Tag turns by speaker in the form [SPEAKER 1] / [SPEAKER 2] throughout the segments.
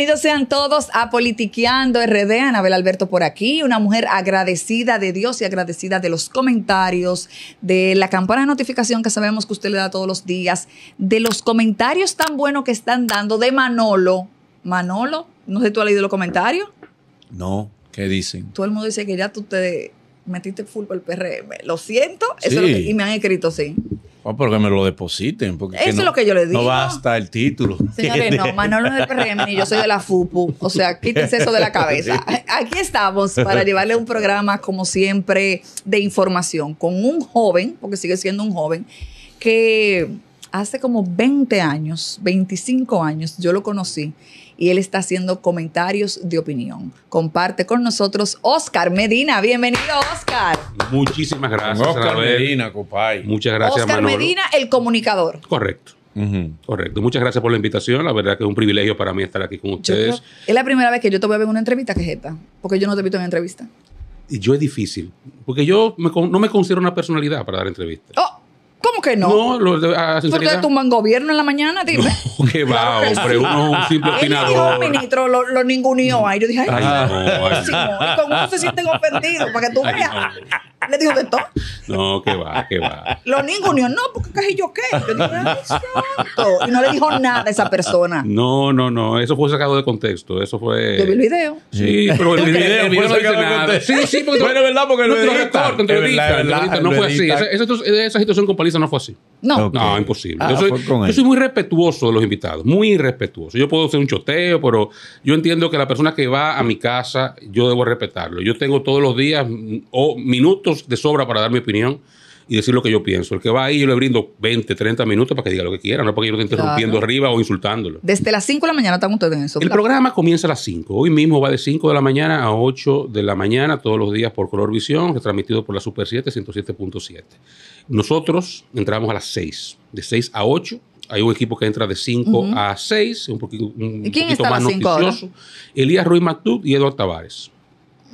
[SPEAKER 1] Bienvenidos sean todos a Politiqueando RD, Anabel Alberto por aquí, una mujer agradecida de Dios y agradecida de los comentarios, de la campana de notificación que sabemos que usted le da todos los días, de los comentarios tan buenos que están dando de Manolo. Manolo, no sé tú has leído los comentarios.
[SPEAKER 2] No, ¿qué dicen?
[SPEAKER 1] Todo el mundo dice que ya tú te metiste full por el PRM. Lo siento, eso y me han escrito, sí.
[SPEAKER 2] Oh, ah, porque me lo depositen. Porque Eso es lo que yo le digo. No basta el título. Señores, no, Manolo no es del PRM ni yo soy de la
[SPEAKER 1] FUPU. O sea,
[SPEAKER 2] quítense eso de la cabeza.
[SPEAKER 1] Aquí estamos para llevarle un programa, como siempre, de información con un joven, porque sigue siendo un joven, que hace como 20 años, 25 años, yo lo conocí y él está haciendo comentarios de opinión. Comparte con nosotros Oscar Medina. Bienvenido, Oscar.
[SPEAKER 3] Muchísimas gracias. Oscar Medina, copay. Muchas gracias, Oscar Medina,
[SPEAKER 1] el comunicador.
[SPEAKER 3] Correcto. Correcto. Muchas gracias por la invitación. La verdad que es un privilegio para mí estar aquí con ustedes.
[SPEAKER 1] es la primera vez que yo te voy a ver en una entrevista, Quejeta, porque yo no te he visto en entrevista.
[SPEAKER 3] Y yo es difícil, porque yo no me considero una personalidad para dar entrevistas. Oh. ¿Cómo que no? No, lo, de a sinceridad. ¿Tú
[SPEAKER 1] tumban gobierno en la mañana? Dime.
[SPEAKER 3] qué va, claro hombre. Uno es un simple opinador. El
[SPEAKER 1] ministro lo, lo ninguneó ahí. Yo dije, ay, ay no.
[SPEAKER 3] Ay. no. Y uno se sienten ofendidos para que tú veas. Le dijo, de todo. No, qué va, qué va.
[SPEAKER 1] Lo ningunió. No, porque casi yo qué.
[SPEAKER 3] Yo dije, ay, santo. Y no le dijo nada a esa persona. No, no, no. Eso fue sacado de contexto. Eso fue... Yo vi el
[SPEAKER 1] video. Sí,
[SPEAKER 3] pero el video, fue. video no dice nada. Sí, sí. Porque bueno, ¿verdad? Porque lo, lo recortan, entrevistan. No fue así. Esa situación con eso no fue así. No. No, imposible. Ah, yo, soy, yo soy, muy respetuoso de los invitados, muy respetuoso. Yo puedo hacer un choteo, pero yo entiendo que la persona que va a mi casa, yo debo respetarlo. Yo tengo todos los días mm, o minutos de sobra para dar mi opinión y decir lo que yo pienso. El que va ahí, yo le brindo 20, 30 minutos para que diga lo que quiera, no para que yo lo esté interrumpiendo arriba o insultándolo.
[SPEAKER 1] Desde las 5 de la mañana están ustedes en eso. El programa
[SPEAKER 3] comienza a las 5. Hoy mismo va de 5 de la mañana a 8 de la mañana, todos los días por Color Visión, retransmitido por la Super 7, 107.7. Nosotros entramos a las 6, de 6 a 8. Hay un equipo que entra de 5 a 6, un poquito, más noticioso. Elías Ruiz Matut y Eduardo Tavares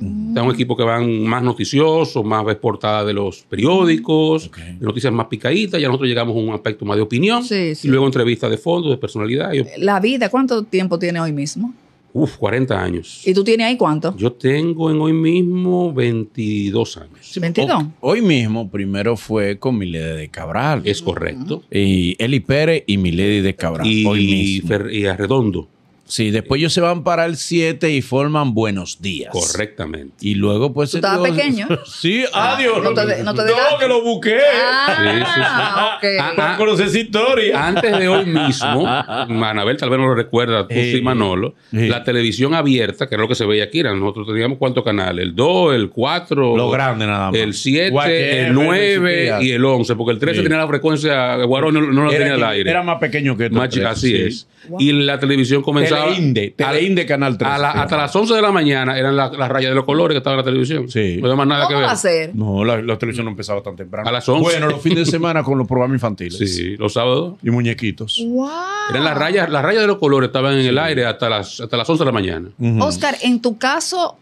[SPEAKER 3] un mm. equipo que van más noticiosos, más ves de los periódicos, noticias más picaditas. Ya nosotros llegamos a un aspecto más de opinión. Y luego entrevistas de fondo, de personalidad.
[SPEAKER 1] La vida, ¿cuánto tiempo tiene hoy mismo?
[SPEAKER 3] Uf, 40 años.
[SPEAKER 1] ¿Y tú tienes ahí cuánto?
[SPEAKER 3] Yo tengo en hoy mismo 22 años. ¿22? hoy mismo primero
[SPEAKER 2] fue con Milady de Cabral. Es correcto. Mm. Y Eli Pérez y Milady de Cabral. hoy mismo. y Arredondo. Sí, después ellos se van para el 7 y forman Buenos Días. Correctamente. Y luego pues... ¿Tú estabas pequeño? sí, ah, adiós. No te, no no, que lo busqué. Ah, sí, sí, sí. Ah, ah, conoces
[SPEAKER 3] historia. Antes de hoy mismo, Manabel tal vez no lo recuerda, tú sí, eh, Manolo, la televisión abierta, que era lo que se veía aquí, era, nosotros teníamos cuántos canales, el 2, el 4, lo grande nada más. el 7, el 9 y el 11, porque el 13 tenía la
[SPEAKER 2] frecuencia,
[SPEAKER 3] Guarón no, la tenía al aire. Era más
[SPEAKER 2] pequeño que tú. así es.
[SPEAKER 3] Y la televisión comenzaba la Inde Canal 3. hasta las 11 de la mañana eran las rayas de los colores que estaba en la televisión. Sí. No había más nada que ver. va a No, la, televisión no empezaba tan temprano. Bueno, los fines de semana con los programas infantiles. Sí, los sábados. Y muñequitos. ¡Wow! Eran las rayas, las rayas de los colores estaban en el aire hasta las, las 11 de la mañana. Oscar,
[SPEAKER 1] en tu caso,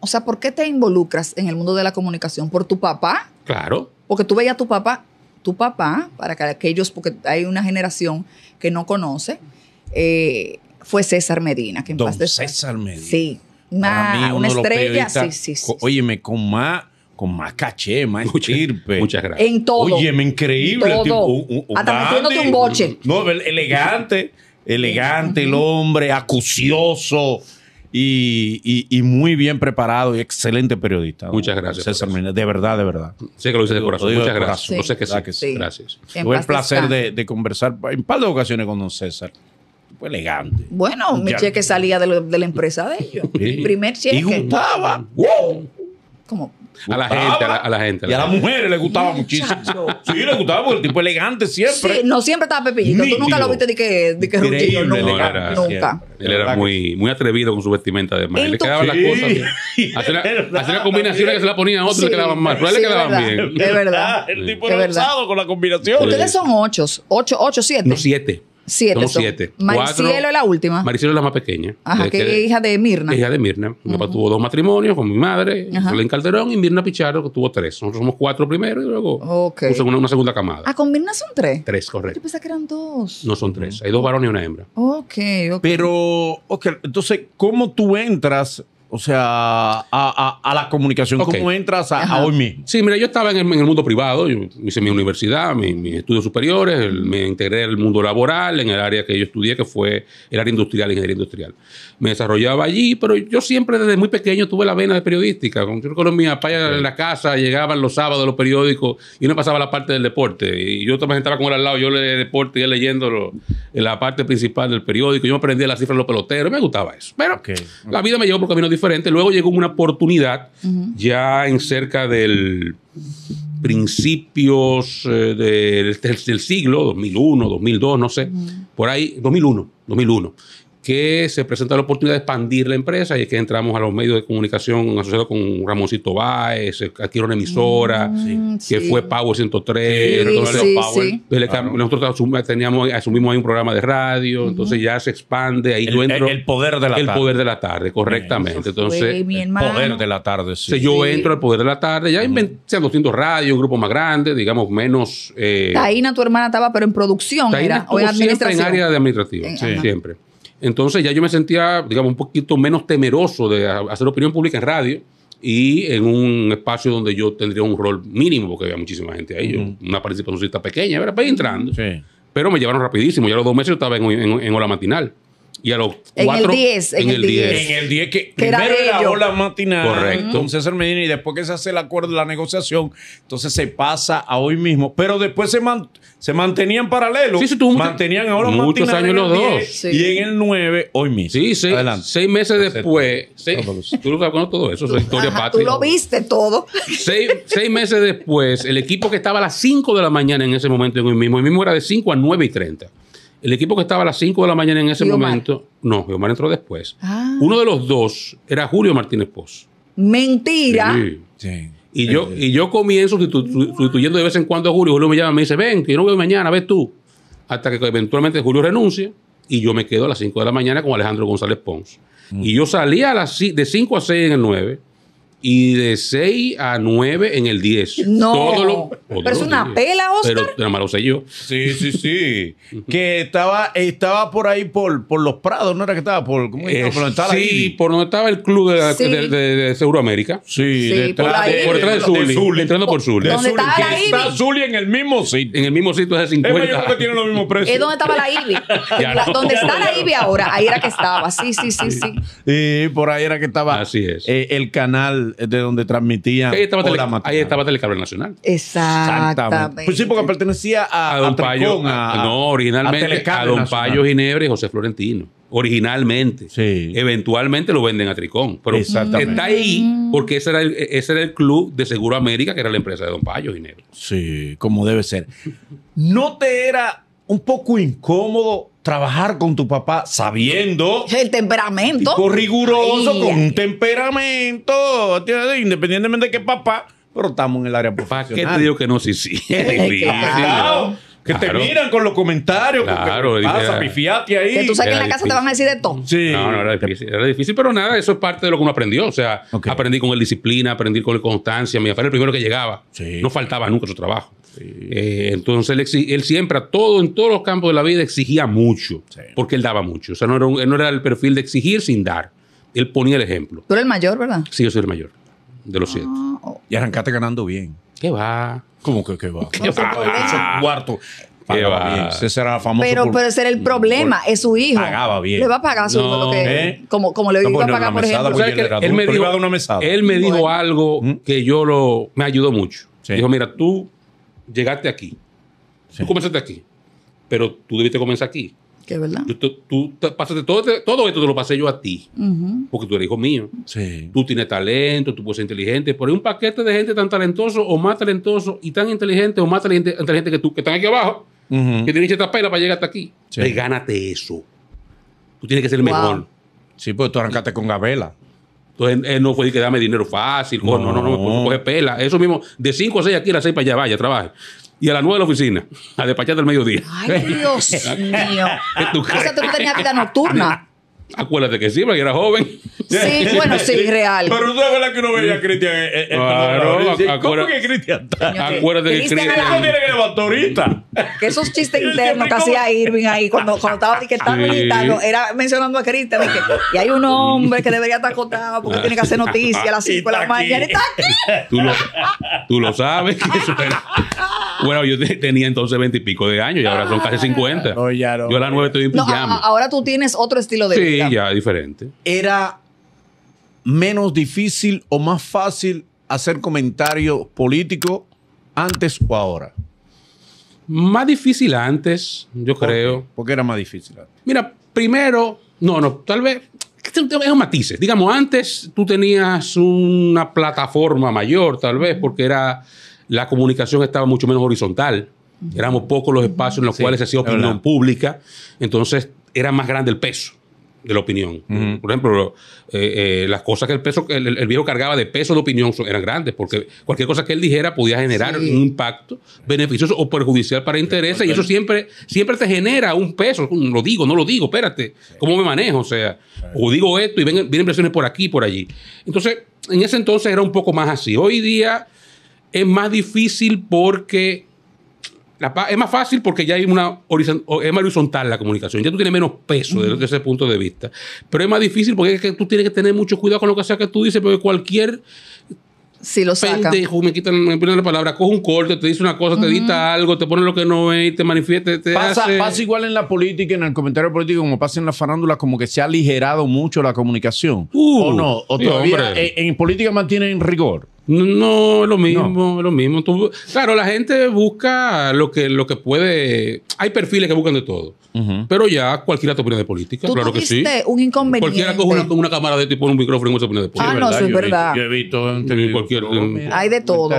[SPEAKER 1] o sea, ¿por qué te involucras en el mundo de la comunicación? ¿Por tu papá? Claro. Porque tú veías a tu papá tu papá, para que aquellos, porque hay una generación que no conoce, eh, fue César Medina. Que en César Medina. Sí. una estrella, sí,
[SPEAKER 2] sí, sí, Óyeme, con más con más caché, más chirpe Muchas gracias. En todo. Óyeme, increíble. Todo. Tipo, un, un, Hasta un boche. No, elegante, elegante el hombre, acucioso. Y, muy bien preparado y excelente periodista. Muchas gracias. César Medina de verdad, de verdad. Sé que lo dice de corazón. Muchas gracias. No sé que sí. Gracias. Fue un placer de, de, conversar en un par de ocasiones con don César elegante.
[SPEAKER 1] Bueno, mi cheque salía de, de, la empresa de ellos. Primer cheque. Y gustaba. ¡Wow! Como
[SPEAKER 2] a la, gente, a, la, gente, y a las mujeres le gustaba muchísimo. Sí, le gustaba porque el tipo elegante siempre. Sí, no
[SPEAKER 1] siempre estaba pepillito. Tú nunca lo viste de que, de que no,
[SPEAKER 3] No, nunca. Él era muy, muy atrevido con su vestimenta además. Él le quedaban las cosas. Hacía una combinaciones que se la ponían a otros sí, le quedaban mal. Pero él le quedaban bien. Es verdad. El tipo era
[SPEAKER 1] con la combinación. Ustedes son ocho, ocho, ocho, siete. No, siete. Siete. Somos siete. Maricielo es la última.
[SPEAKER 3] Maricielo es la más pequeña. Ajá, que, es hija
[SPEAKER 1] de Mirna. Hija
[SPEAKER 3] de Mirna. Mi papá tuvo dos matrimonios con mi madre, Belén Calderón y Mirna Picharo que tuvo tres. Nosotros somos cuatro primero y luego una, una, segunda camada.
[SPEAKER 1] Ah, con Mirna son tres. Tres, correcto. Yo pensaba que eran dos.
[SPEAKER 3] No son tres.
[SPEAKER 2] Hay dos varones y una hembra.
[SPEAKER 1] Ok, ok.
[SPEAKER 2] Pero, ok, entonces, ¿cómo tú entras o sea, a, la comunicación, ¿cómo entras a, hoy
[SPEAKER 3] Sí, mira, yo estaba en el, mundo privado, yo hice mi universidad, mis estudios superiores, me integré en el mundo laboral, en el área que yo estudié, que fue el área industrial, ingeniería industrial. Me desarrollaba allí, pero yo siempre desde muy pequeño tuve la vena de periodística. Yo recuerdo mi papá en la casa, llegaban los sábados los periódicos y no pasaba la parte del deporte. Y yo también estaba con él al lado, yo leía deporte y él leyendo la parte principal del periódico. Yo me aprendía las cifras de los peloteros, me gustaba eso. Pero la vida me llevó por caminos Luego llegó una oportunidad, ya en cerca del principios eh, del, del, siglo, 2001, 2002, no sé, por ahí, 2001, 2001, que se presenta la oportunidad de expandir la empresa y es que entramos a los medios de comunicación asociados con Ramoncito Baez, aquí una emisora, mm, que fue Power 103, Nosotros teníamos, asumimos ahí un programa de radio, entonces ya se expande, ahí yo entro. El, poder de la tarde. poder de la tarde, correctamente. entonces, el poder de la tarde, sí. yo entro al poder de la tarde, ya se -huh. 200 radios, un grupo más grande, digamos, menos... Eh,
[SPEAKER 1] tu hermana estaba, pero en producción, o en administración. en área de
[SPEAKER 3] administrativa, siempre. Entonces ya yo me sentía, digamos, un poquito menos temeroso de hacer opinión pública en radio y en un espacio donde yo tendría un rol mínimo, porque había muchísima gente ahí, una participación pequeña, era para entrando. Pero me llevaron rapidísimo, ya los dos meses yo estaba en, en, en hora matinal. Y a los en El en, el 10. En
[SPEAKER 2] el 10. que, primero era la ola matinal Correcto. con César Medina y después que se hace el acuerdo, la negociación, entonces se pasa a hoy mismo. Pero después se, se mantenían paralelos. Sí, sí, mantenían ahora muchos años los dos. Y
[SPEAKER 3] en el 9, hoy mismo. Sí, sí. Adelante. Seis meses después. tú lo todo eso, historia Tú lo
[SPEAKER 1] viste todo.
[SPEAKER 3] Seis, meses después, el equipo que estaba a las 5 de la mañana en ese momento, en hoy mismo, hoy mismo era de 5 a 9 y 30. El equipo que estaba a las 5 de la mañana en ese momento. No, Omar entró después. Ah. Uno de los dos era Julio Martínez Poz.
[SPEAKER 1] Mentira.
[SPEAKER 3] Y, yo, eh. y yo comienzo sustituyendo de vez en cuando a Julio. Julio me llama y me dice: Ven, que yo no mañana, ves tú. Hasta que eventualmente Julio renuncia y yo me quedo a las 5 de la mañana con Alejandro González Pons. Mm. Y yo salía a las, de 5 a 6 en el 9 y de 6 a 9 en el 10. No. pero es una pela, Oscar. Pero nada más lo sé yo. Sí, sí, sí. que estaba,
[SPEAKER 2] por ahí, por, por los Prados, ¿no era que estaba? Por, eh, donde estaba sí,
[SPEAKER 3] por donde estaba el club de, sí. de, de, Seguroamérica. Sí, por, detrás de, Zuli. Entrando por Zuli. ¿Dónde estaba la Está Zuli en el mismo sitio. En el mismo sitio de 50. Es que tiene los mismos precios. Es donde
[SPEAKER 1] estaba la Ivy Donde está la Ivy ahora, ahí era que estaba. Sí, sí, sí, sí.
[SPEAKER 2] Y por ahí era que estaba. Eh, el canal de donde transmitía. Ahí estaba, tele, Nacional. Exactamente. Pues sí, porque pertenecía a, Don Tricón, no, originalmente a, Don Payo
[SPEAKER 3] Ginebra y José Florentino. Originalmente. Sí. Eventualmente lo venden a Tricón. Pero está ahí porque ese era, el, e-, ese era el club de Seguro América, que era la empresa de Don Payo Ginebra. Sí,
[SPEAKER 2] como debe ser. ¿No te era un poco incómodo trabajar con tu papá sabiendo. El temperamento. Tipo riguroso, con un temperamento. Independientemente de que papá, pero estamos en el área profesional. qué te digo
[SPEAKER 3] que no? Sí, sí.
[SPEAKER 2] Que te miran con los comentarios. Claro, que pasa,
[SPEAKER 3] pifiate ahí. Que tú sabes que en la casa te van a decir
[SPEAKER 1] de todo. Sí.
[SPEAKER 3] No, no, era difícil. Era difícil, pero nada, eso es parte de lo que uno aprendió. O sea, aprendí con el disciplina, aprendí con la constancia. Mi papá era el primero que llegaba. No faltaba nunca su trabajo. Eh, entonces él, siempre, a todo, en todos los campos de la vida, exigía mucho, porque él daba mucho. O sea, no era, el perfil de exigir sin dar. Él ponía el ejemplo. Tú
[SPEAKER 1] eres el mayor, ¿verdad?
[SPEAKER 3] Sí, yo soy el mayor, de los siete. Ah, oh. Y arrancaste ganando bien. ¿Qué va?
[SPEAKER 2] ¿Cómo que qué va? ¿Qué va? va? cuarto. Ese era famoso. Pero, pero ese
[SPEAKER 1] era el problema. es su hijo. Pagaba bien. Le va a pagar su hijo. ¿Eh? Como, como le a pagar,
[SPEAKER 3] por ejemplo. Él, me dijo, él me dijo algo ¿Mm? que yo lo, me ayudó mucho. Dijo, mira, tú llegaste aquí. Tú comenzaste aquí. Pero tú debiste comenzar aquí. Que verdad. tú, todo, este, todo, esto, te lo pasé yo a ti. Porque tú eres hijo mío. Sí. Tú tienes talento, tú puedes ser inteligente. Pero hay un paquete de gente tan talentoso o más talentoso y tan inteligente o más inteligente, que tú, que están aquí abajo, que tienen esta para llegar hasta aquí. gánate eso. Tú tienes que ser el mejor. Sí, pues tú arrancaste
[SPEAKER 2] con Gabela.
[SPEAKER 3] Entonces él no fue que dame dinero fácil, no, no, no, no, coge pela. Eso mismo, de 5 a 6 aquí, a las 6 para allá, vaya, trabaje. Y a las 9 de la oficina, a despachar del mediodía. Ay, Dios mío. o sea, tú tenías
[SPEAKER 1] vida nocturna.
[SPEAKER 3] Acuérdate que sí, porque era joven. Sí, bueno, sí, real. Pero tú sabes verdad que no veía a Cristian. ¿Cómo que Cristian está? Acuérdate
[SPEAKER 2] que Cristian. Cristian tiene que levantar ahorita.
[SPEAKER 1] Que esos chistes internos que hacía Irving ahí cuando, cuando estaba que estaba militando, era mencionando a Cristian. Y, hay un hombre que debería estar acotado porque tiene que hacer noticias a las 5 de la mañana. Y
[SPEAKER 3] está Tú lo, lo sabes bueno, yo tenía entonces veintipico y pico de años y ahora son casi cincuenta. Ah, yo a las nueve estoy en ahora
[SPEAKER 1] tú tienes otro estilo de vida.
[SPEAKER 3] Sí, ya, diferente.
[SPEAKER 2] Era menos difícil o más fácil hacer comentario político antes
[SPEAKER 3] o ahora? Más difícil antes, yo creo. porque era más difícil antes? Mira, primero, no, no, tal vez es un matices. Digamos, antes tú tenías una plataforma mayor, tal vez, porque era la comunicación estaba mucho menos horizontal. Éramos pocos los espacios en los cuales se hacía opinión pública, entonces era más grande el peso de la opinión. Por ejemplo, eh, eh, las cosas que el peso, el, el, viejo cargaba de peso de opinión eran grandes, porque cualquier cosa que él dijera podía generar un impacto beneficioso o perjudicial para intereses, y eso siempre, siempre te genera un peso. Lo digo, no lo digo, espérate, ¿cómo me manejo? O sea, o digo esto y ven, vienen presiones por aquí, por allí. Entonces, en ese entonces era un poco más así. Hoy día es más difícil porque es más fácil porque ya hay una horizontal, es más horizontal la comunicación, ya tú tienes menos peso desde, ese punto de vista. Pero es más difícil porque es que tú tienes que tener mucho cuidado con lo que sea que tú dices, porque cualquier si lo saca. Pendejo, me quitan, la palabra, coge un corte, te dice una cosa, te edita algo, te pone lo que no es, te manifiesta, te pasa, pasa
[SPEAKER 2] igual en la política, en el comentario político, como pasa en la farándula, como que se ha aligerado mucho la comunicación. Uh, o no, o todavía en, en política mantienen rigor. No, lo mismo, lo mismo.
[SPEAKER 3] claro, la gente busca lo que, lo que puede. Hay perfiles que buscan de todo. Pero ya cualquiera te opina de política, claro que sí.
[SPEAKER 1] un inconveniente. Cualquiera coge
[SPEAKER 3] una, cámara de tipo este un micrófono y se opina de ah, política. Ah, no, es verdad. Yo he visto en cualquier.
[SPEAKER 1] Hay de todo.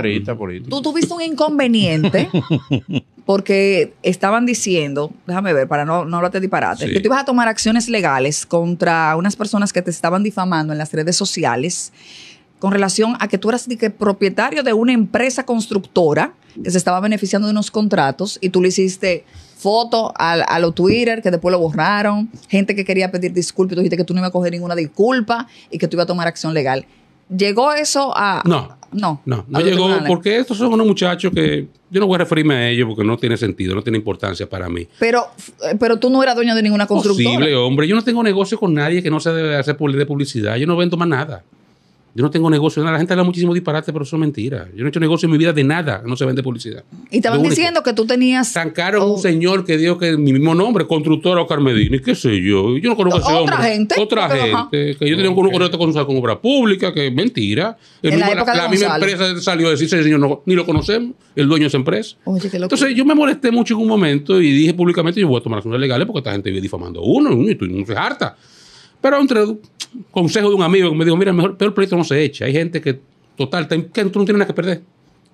[SPEAKER 1] Tú tuviste un inconveniente porque estaban diciendo, déjame ver, para no, no hablarte disparate, que tú ibas a tomar acciones legales contra unas personas que te estaban difamando en las redes sociales con relación a que tú eras propietario de una empresa constructora que se estaba beneficiando de unos contratos y tú le hiciste foto a, a los Twitter que después lo borraron, gente que quería pedir disculpas y tú dijiste que tú no ibas a coger ninguna disculpa y que tú ibas a tomar acción legal. ¿Llegó eso a...? No, no, no, llegó porque
[SPEAKER 3] estos son unos muchachos que yo no voy a referirme a ellos porque no tiene sentido, no tiene importancia para mí.
[SPEAKER 1] Pero, pero tú no eras dueño de ninguna constructora. Posible,
[SPEAKER 3] hombre. Yo no tengo negocio con nadie que no se debe hacer de publicidad. Yo no vendo más nada. Yo no tengo negocio La gente habla muchísimo disparate, pero eso es mentira. Yo no he hecho negocio en mi vida de nada. No se vende publicidad. Y
[SPEAKER 1] estaban diciendo que tú tenías.
[SPEAKER 3] Tan un señor que dijo que mi mismo nombre, constructora o Carmedini, qué sé yo. Yo no conozco a ese hombre. Otra gente. Otra gente. Que yo tenía un contrato con, con obra pública, que es mentira. la, misma empresa salió a decirse, señor ni lo conocemos, el dueño de esa empresa. Entonces yo me molesté mucho en un momento y dije públicamente, yo voy a tomar acciones legales porque esta gente vive difamando a uno, y tú no se harta. Pero entre un consejo de un amigo que me dijo, mira, mejor, peor proyecto no se echa. Hay gente que, total, que tú no tienes nada que perder.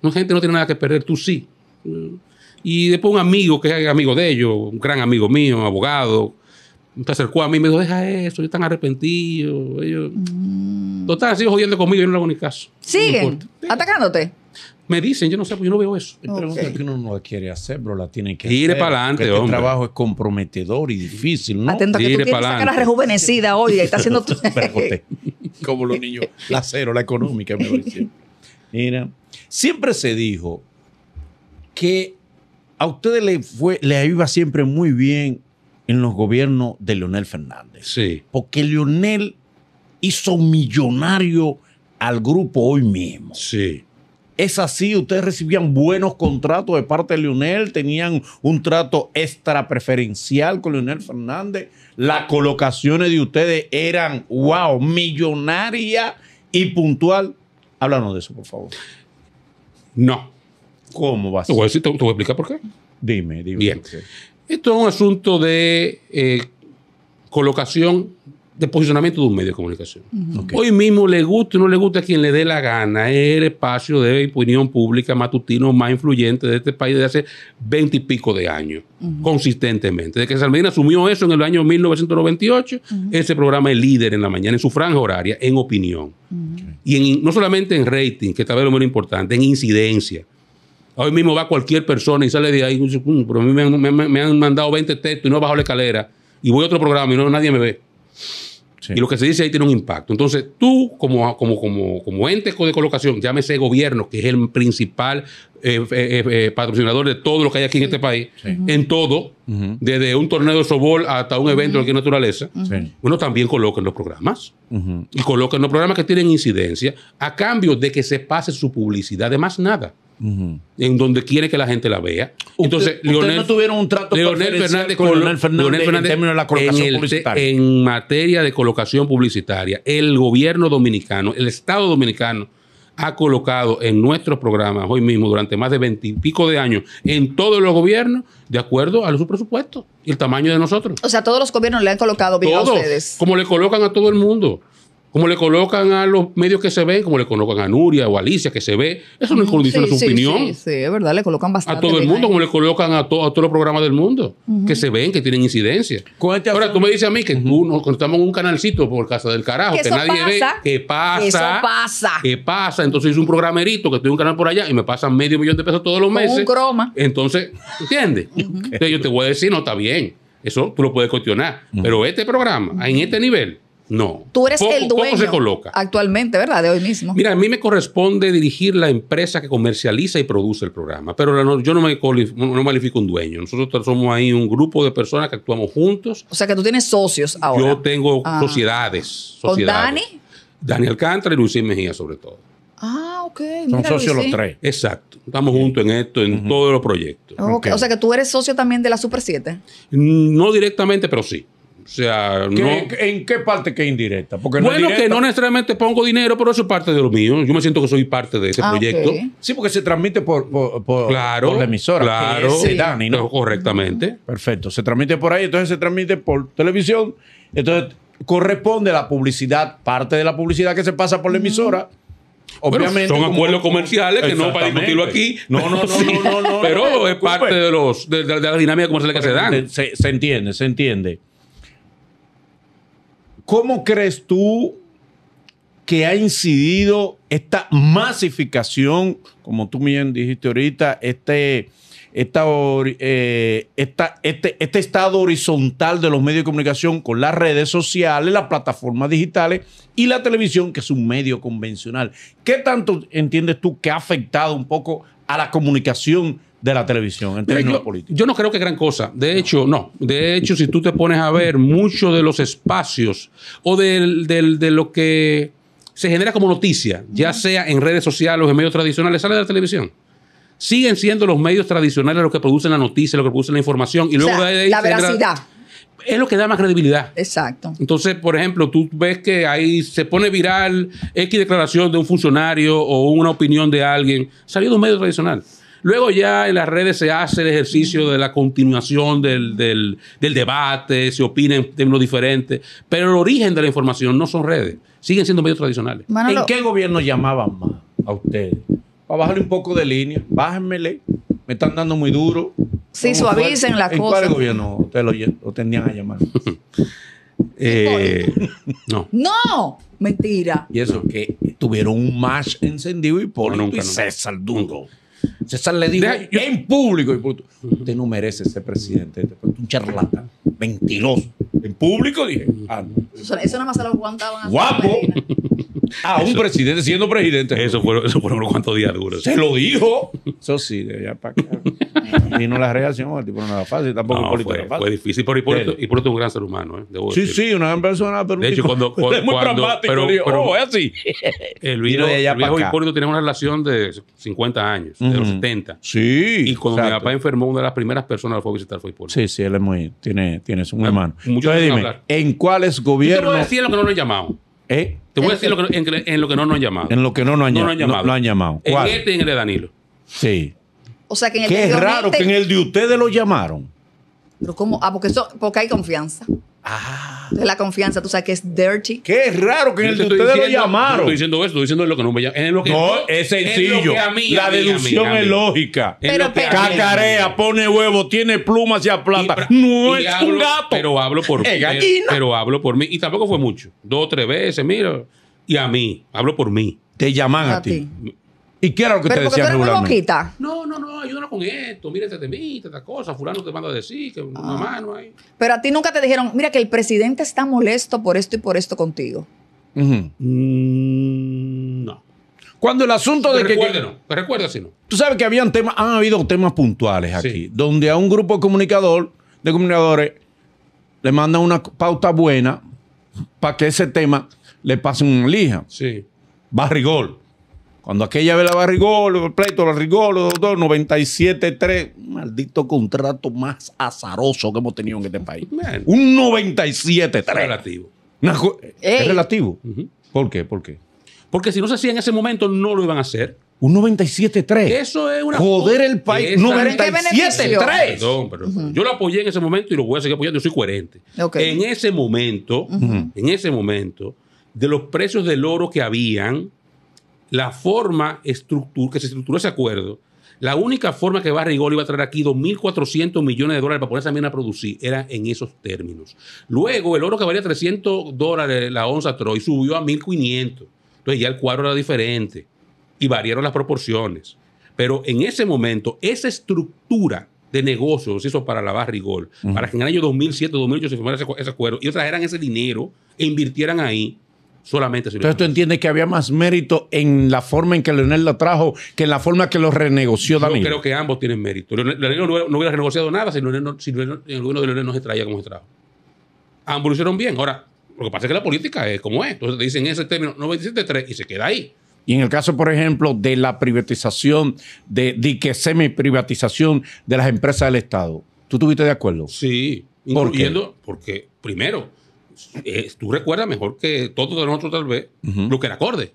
[SPEAKER 3] No, gente no tiene nada que perder, tú sí. Y después un amigo que es amigo de ellos, un gran amigo mío, un abogado, se acercó a mí y me dijo, deja eso, ellos están arrepentidos. Ellos... Mm. Total, sigo jodiendo conmigo, yo no le hago ni caso. ¿Siguen?
[SPEAKER 1] ¿Atacándote?
[SPEAKER 3] Me dicen, yo no sé, pues yo no veo eso.
[SPEAKER 2] una Pregunta que uno no quiere hacer, bro, la tiene que ir para adelante, hombre. El trabajo es comprometedor y difícil, ¿no? Atento a que tú
[SPEAKER 1] rejuvenecida hoy está haciendo...
[SPEAKER 2] Como los niños, la cero, la económica, me Mira, siempre se dijo que a ustedes le le iba siempre muy bien en los gobiernos de Leonel Fernández. Sí. Porque Leonel hizo millonario al grupo hoy mismo. Sí. ¿Es así? ¿Ustedes recibían buenos contratos de parte de Lionel? ¿Tenían un trato extra preferencial con Lionel Fernández? ¿Las colocaciones de ustedes eran, wow, millonaria y puntual? Háblanos de eso, por favor.
[SPEAKER 3] No. ¿Cómo va a ser? Te voy a, explicar por qué. Dime, dime. Bien. Esto es un asunto de eh, colocación de posicionamiento de un medio de comunicación. Hoy mismo, le gusta o no le gusta a quien le dé la gana, es el espacio de opinión pública matutino más influyente de este país desde hace veinte y pico de años, consistentemente. Desde que Salmedina asumió eso en el año 1998, ese programa es líder en la mañana, en su franja horaria, en opinión. Y en, no solamente en rating, que tal vez lo menos importante, en incidencia. Hoy mismo va cualquier persona y sale de ahí, y dice mm, pero a mí me han, mandado 20 textos y no bajo la escalera, y voy a otro programa y no, nadie me ve. Y lo que se dice ahí tiene un impacto. Entonces, tú como, como, como, como ente de colocación, llámese gobierno, que es el principal eh, eh, eh, patrocinador de todo lo que hay aquí en este país, en todo, desde un torneo de sobol hasta un evento uh naturaleza, uno también coloca en los programas. Y coloca en los programas que tienen incidencia a cambio de que se pase su publicidad de más nada. En donde quiere que la gente la vea. Entonces, Leonel,
[SPEAKER 2] tuvieron un trato Fernández, con en términos de la colocación publicitaria.
[SPEAKER 3] en materia de colocación publicitaria, el gobierno dominicano, el Estado dominicano, ha colocado en nuestros programas hoy mismo durante más de veintipico de años en todos los gobiernos de acuerdo a su presupuesto y el tamaño de nosotros. O sea,
[SPEAKER 1] todos los gobiernos le han colocado bien a ustedes.
[SPEAKER 3] Como le colocan a todo el mundo como le colocan a los medios que se ven, como le colocan a Nuria o a Alicia que se ve, eso no es condición de su opinión. Sí,
[SPEAKER 1] sí, es verdad, le colocan bastante. A todo el mundo, como
[SPEAKER 3] le colocan a, todos los programas del mundo, que se ven, que tienen incidencia. Este Ahora tú me dices a mí que estamos en un canalcito por casa del carajo, que, nadie ve, qué pasa, qué pasa, qué pasa. Entonces hice un programerito, que tiene un canal por allá y me pasan medio millón de pesos todos los meses. Con un croma. Entonces, ¿entiendes? Entonces yo te voy a decir, no está bien. Eso tú lo puedes cuestionar. Pero este programa, en este nivel, no. Tú eres el dueño. se coloca. Actualmente, ¿verdad? De hoy mismo. Mira, a mí me corresponde dirigir la empresa que comercializa y produce el programa, pero yo no me, no un dueño. Nosotros somos ahí un grupo de personas que actuamos juntos.
[SPEAKER 1] O sea que tú tienes socios ahora. Yo tengo ah.
[SPEAKER 3] sociedades, ¿Con Dani? Daniel Alcántara y Luisín Mejía, sobre todo.
[SPEAKER 1] Ah, ok. Son socios los tres.
[SPEAKER 3] Exacto. Estamos juntos en esto, en todos los proyectos.
[SPEAKER 1] O sea que tú eres socio también de la Super 7.
[SPEAKER 3] Mm, no directamente, pero sí. O sea, ¿En qué parte que es indirecta? no bueno, que no necesariamente pongo dinero, pero eso es parte de lo mío. Yo me siento que soy parte de ese ah, proyecto.
[SPEAKER 2] Sí, porque se transmite por, la emisora. Claro,
[SPEAKER 3] ¿no? correctamente.
[SPEAKER 2] Perfecto. Se transmite por ahí, entonces se transmite por televisión. Entonces corresponde la publicidad, parte de la publicidad que se pasa por la emisora.
[SPEAKER 3] Obviamente, son acuerdos comerciales que no para discutirlo aquí. No, no, no, no, Pero es parte
[SPEAKER 2] de los de, la que se dan. Se, se, entiende, se entiende. ¿Cómo crees tú que ha incidido esta masificación, como tú bien dijiste ahorita, este, eh, este, este, estado horizontal de los medios de comunicación con las redes sociales, las plataformas digitales y la televisión, que es un medio convencional? ¿Qué tanto entiendes tú que ha afectado un poco a la comunicación de la televisión
[SPEAKER 3] en términos yo, políticos. Yo no creo que gran cosa. De hecho, no. De hecho, si tú te pones a ver muchos de los espacios o de lo que se genera como noticia, ya sea en redes sociales o en medios tradicionales, sale de la televisión. Siguen siendo los medios tradicionales los que producen la noticia, los que producen la información y luego la veracidad. es lo que da más credibilidad. Exacto. Entonces, por ejemplo, tú ves que ahí se pone viral X declaración de un funcionario o una opinión de alguien, salió de un medio tradicional. Luego ya en las redes se hace el ejercicio de la continuación del, debate, se opina en términos diferentes, pero el origen de la información no son redes, siguen siendo medios tradicionales. ¿En qué gobierno llamaban más a ustedes? Para bajarle un poco de línea, bájenmele,
[SPEAKER 2] me están dando muy duro. Sí, suavicen la cosa. ¿En cuál gobierno ustedes lo, tenían a llamar? Eh, no.
[SPEAKER 1] No, mentira.
[SPEAKER 2] Y eso que tuvieron un match encendido y por un y César dungo. César le dijo en público, usted no merece ser presidente, es un charlatán, mentiroso. En público dije, ah,
[SPEAKER 1] eso, nada más se lo aguantaban. Guapo.
[SPEAKER 2] A un presidente siendo presidente. Eso fue eso fueron unos cuantos días duros. Se lo dijo. Eso sí, de allá para acá
[SPEAKER 3] y no la reacción, el tipo no era fácil, tampoco no, fue, Fue difícil, pero Hipólito, Hipólito es un gran ser humano. ¿eh? sí, sí, una gran persona, pero. De hecho, cuando. cuando es muy pero, oh, es así. El viejo, Hipólito tiene una relación de 50 años, de los 70. Sí. Y cuando mi papá enfermó, una de las primeras personas que fue a visitar fue Hipólito.
[SPEAKER 2] Sí, sí, él es muy. Tiene, tiene un hermano. Entonces, dime, ¿en cuáles gobiernos. te voy a decir
[SPEAKER 3] lo que no lo han llamado.
[SPEAKER 2] ¿Eh? Te voy a decir lo
[SPEAKER 3] que, en, en, lo que no nos han llamado.
[SPEAKER 2] En lo que no nos han, no llamado. han llamado. En
[SPEAKER 3] este en el de Danilo.
[SPEAKER 2] Sí.
[SPEAKER 1] O sea que en el Qué de raro que en
[SPEAKER 2] el de ustedes lo llamaron.
[SPEAKER 1] Pero cómo, ah, porque, eso, porque hay confianza. Ah. la confianza, tú sabes que es dirty.
[SPEAKER 2] Qué raro que en el de ustedes lo llamaron. estoy
[SPEAKER 3] diciendo eso, estoy diciendo lo que no me llaman. no, es sencillo. la deducción es lógica. Pero, Cacarea, pone huevo, tiene plumas y aplata. no es un gato. Pero hablo por mí. pero hablo por mí. Y tampoco fue mucho. Dos o tres veces, mira. Y a mí. Hablo por mí. Te llaman a, ti. ¿Y qué era lo que te decían regularmente? No, no, no, ayúdame con esto, mira este temita, esta cosa, fulano te manda a decir que una ah. mano ahí.
[SPEAKER 1] Pero a ti nunca te dijeron, mira que el presidente está molesto por esto y por esto contigo.
[SPEAKER 2] Mm, no. Cuando el asunto de recuerde, que. no,
[SPEAKER 3] te recuerda si no.
[SPEAKER 2] Tú sabes que han habido temas puntuales aquí, donde a un grupo de de comunicadores, le mandan una pauta buena para que ese tema le pase un lija. Sí. Barrigol. Cuando aquella vez la barrigó, el pleito, la dos, 97-3, maldito contrato más azaroso que hemos tenido en este país. Un
[SPEAKER 3] 97-3. Relativo. Es relativo. ¿Por qué? ¿Por qué? Porque si no se hacía en ese momento, no lo iban a hacer. Un 97.3. Eso es una. Joder el país. 97.3. Perdón, yo lo apoyé en ese momento y lo voy a seguir apoyando. Yo soy coherente. En ese momento, en ese momento, de los precios del oro que habían, la forma que se estructuró ese acuerdo, la única forma que Barrigol iba a traer aquí 2.400 millones de dólares para poner esa mina a producir era en esos términos. Luego, el oro que valía 300 dólares la onza Troy subió a 1.500. Entonces ya el cuadro era diferente y variaron las proporciones. Pero en ese momento, esa estructura de negocios eso para la Barrigol, para que en el año 2007, 2008 se firmara ese, acuerdo y trajeran ese dinero e invirtieran ahí solamente. Si Entonces tú
[SPEAKER 2] entiendes que había más mérito en la forma en que Leonel lo trajo que en la forma que lo renegoció también. Yo
[SPEAKER 3] creo que ambos tienen mérito. Leonel no, hubiera, renegociado nada si, el gobierno de Leonel no se traía como se trajo. Ambos lo hicieron bien. Ahora, lo que pasa es que la política es como es. Entonces te dicen ese término 97.3 y se queda ahí.
[SPEAKER 2] Y en el caso, por ejemplo, de la privatización, de, de que semi-privatización de las empresas del Estado, ¿tú estuviste de acuerdo? Sí, ¿Por qué?
[SPEAKER 3] porque primero, eh, tú recuerdas mejor que todos nosotros tal vez lo que era acorde.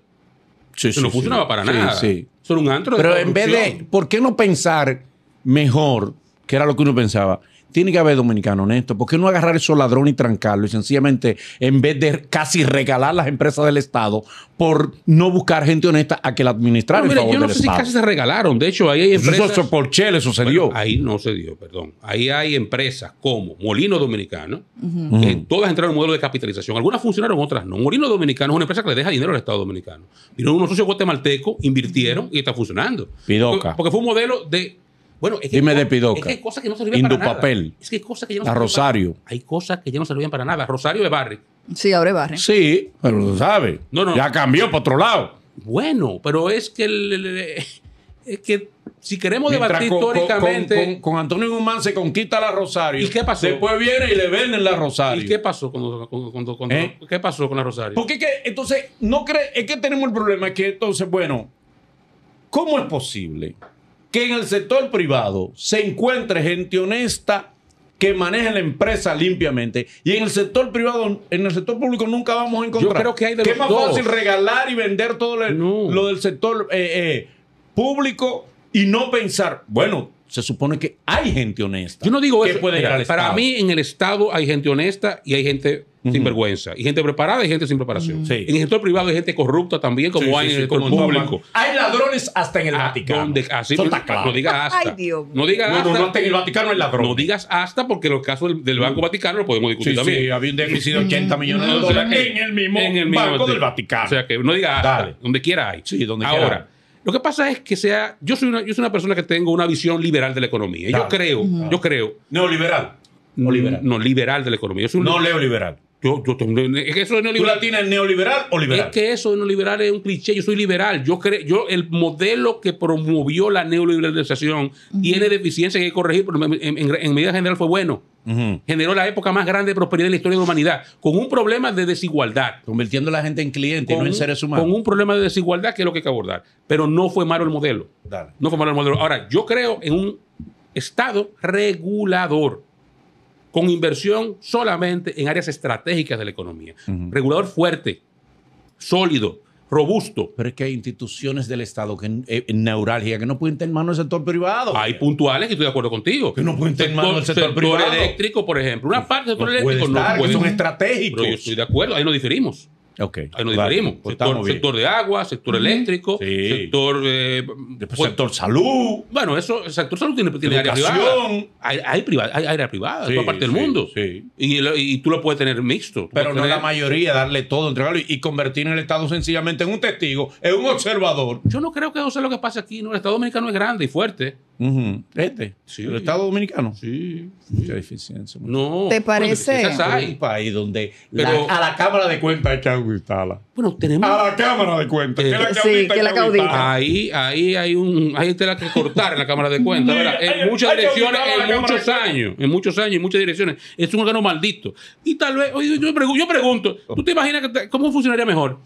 [SPEAKER 3] Sí, Eso no funcionaba para nada. Sí, un antro Pero en vez de,
[SPEAKER 2] ¿por qué no pensar mejor, que era lo que uno pensaba? Tiene que haber dominicano honesto. ¿Por qué no agarrar esos ladrones y trancarlos? Y sencillamente, en vez de casi regalar las empresas del Estado por no buscar gente honesta a que la administraran. Mire, yo no sé si casi se
[SPEAKER 3] regalaron. De hecho, ahí hay empresas. Eso, por Chele sucedió. ahí no se dio, perdón. Ahí hay empresas como Molino Dominicano, que todas entraron en un modelo de capitalización. Algunas funcionaron, otras no. Molino Dominicano es una empresa que le deja dinero al Estado Dominicano. Vino unos socios guatemaltecos, invirtieron y está funcionando. Pidoca. porque fue un modelo de bueno, es que Dime hay que no para nada. papel. Es que ya no A Rosario. hay cosas que ya no servían para nada. Rosario de Barre.
[SPEAKER 2] Sí, ahora es Sí, pero sabe. Ya cambió para otro lado.
[SPEAKER 3] Bueno, pero es que es que si queremos debatir históricamente.
[SPEAKER 2] Con, Antonio Guzmán se conquista la Rosario.
[SPEAKER 3] ¿Y qué pasó? Después viene y le venden la Rosario. ¿Y qué pasó ¿Eh? qué pasó con la Rosario? Porque
[SPEAKER 2] que, entonces, no cree, es que tenemos el problema que entonces, bueno, ¿cómo es posible? que en el sector privado se encuentre gente honesta que maneje la empresa limpiamente. Y en el sector privado, en el sector público nunca vamos a encontrar. creo que hay de ¿Qué más fácil regalar y vender
[SPEAKER 3] todo lo del sector eh, eh, público y no pensar, bueno, se supone que hay
[SPEAKER 2] gente honesta.
[SPEAKER 3] Yo no digo eso. Puede para mí en el Estado hay gente honesta y hay gente sin vergüenza Y gente preparada y gente sin preparación. En el sector privado hay gente corrupta también, como hay en el sector público. Hay ladrones hasta en el ah, Vaticano. así, ah, no, no, digas hasta. No digas hasta. No, en el Vaticano hay ladrones. No digas hasta porque los casos del, del Banco mm. Vaticano lo podemos discutir también. Sí, había un déficit de 80 millones de mm. dólares en el mismo Banco del Vaticano. O sea que no digas hasta. Donde quiera hay. Sí, donde Ahora, Lo que pasa es que sea, yo soy una, yo soy una persona que tengo una visión liberal de la economía. Yo creo, yo creo. Neoliberal. No, mm, liberal. no liberal de la economía. no neoliberal. Yo, yo neoliberal. ¿Tú la tienes neoliberal o liberal? Es que eso de neoliberal es un cliché. Yo soy liberal. Yo creo, yo, el modelo que promovió la neoliberalización tiene deficiencias que hay que corregir, pero en, medida general fue bueno. Generó la época más grande de prosperidad en la historia de la humanidad, con un problema de desigualdad. Convirtiendo a la gente en cliente y no en seres humanos. Con un problema de desigualdad que es lo que hay que abordar. Pero no fue malo el modelo. Dale. No fue malo el modelo. Ahora, yo creo en un Estado regulador con inversión solamente en áreas estratégicas de la economía. Regulador fuerte, sólido, robusto.
[SPEAKER 2] Pero es que hay instituciones del Estado que en eh, neuralgia que no pueden tener mano el sector privado. Hay
[SPEAKER 3] puntuales, y estoy de acuerdo contigo. Que no pueden tener mano del sector, sector eléctrico, por ejemplo. Una parte del sector eléctrico no Son yo estoy de acuerdo, ahí no diferimos. Okay, Ahí nos pues claro, sector, de agua, sector eléctrico, sector. Eh, pues sector salud. Bueno, eso, el sector salud tiene, área privada. Hay, hay, privada, hay área privada, en parte del mundo. Y, y, tú
[SPEAKER 2] lo puedes tener mixto. Pero no la mayoría, darle todo, entregarlo y, convertir en el Estado sencillamente en un testigo,
[SPEAKER 3] en un observador. Yo no creo que eso sea lo que pasa aquí. No, el Estado dominicano es grande y fuerte. Este, sí. el Estado Dominicano. Sí. Mucha deficiencia. No. ¿Te parece? Hay un país donde a la Cámara de Cuentas hay que auditarla. Bueno, tenemos. A la Cámara de Cuentas. que la la Ahí, ahí hay un. Ahí tela que cortar en la Cámara de Cuentas. ¿verdad? En muchas direcciones, en muchos años. En muchos años, en muchas direcciones. Es un órgano maldito. Y tal vez. Yo pregunto, yo pregunto ¿tú te imaginas que cómo funcionaría mejor?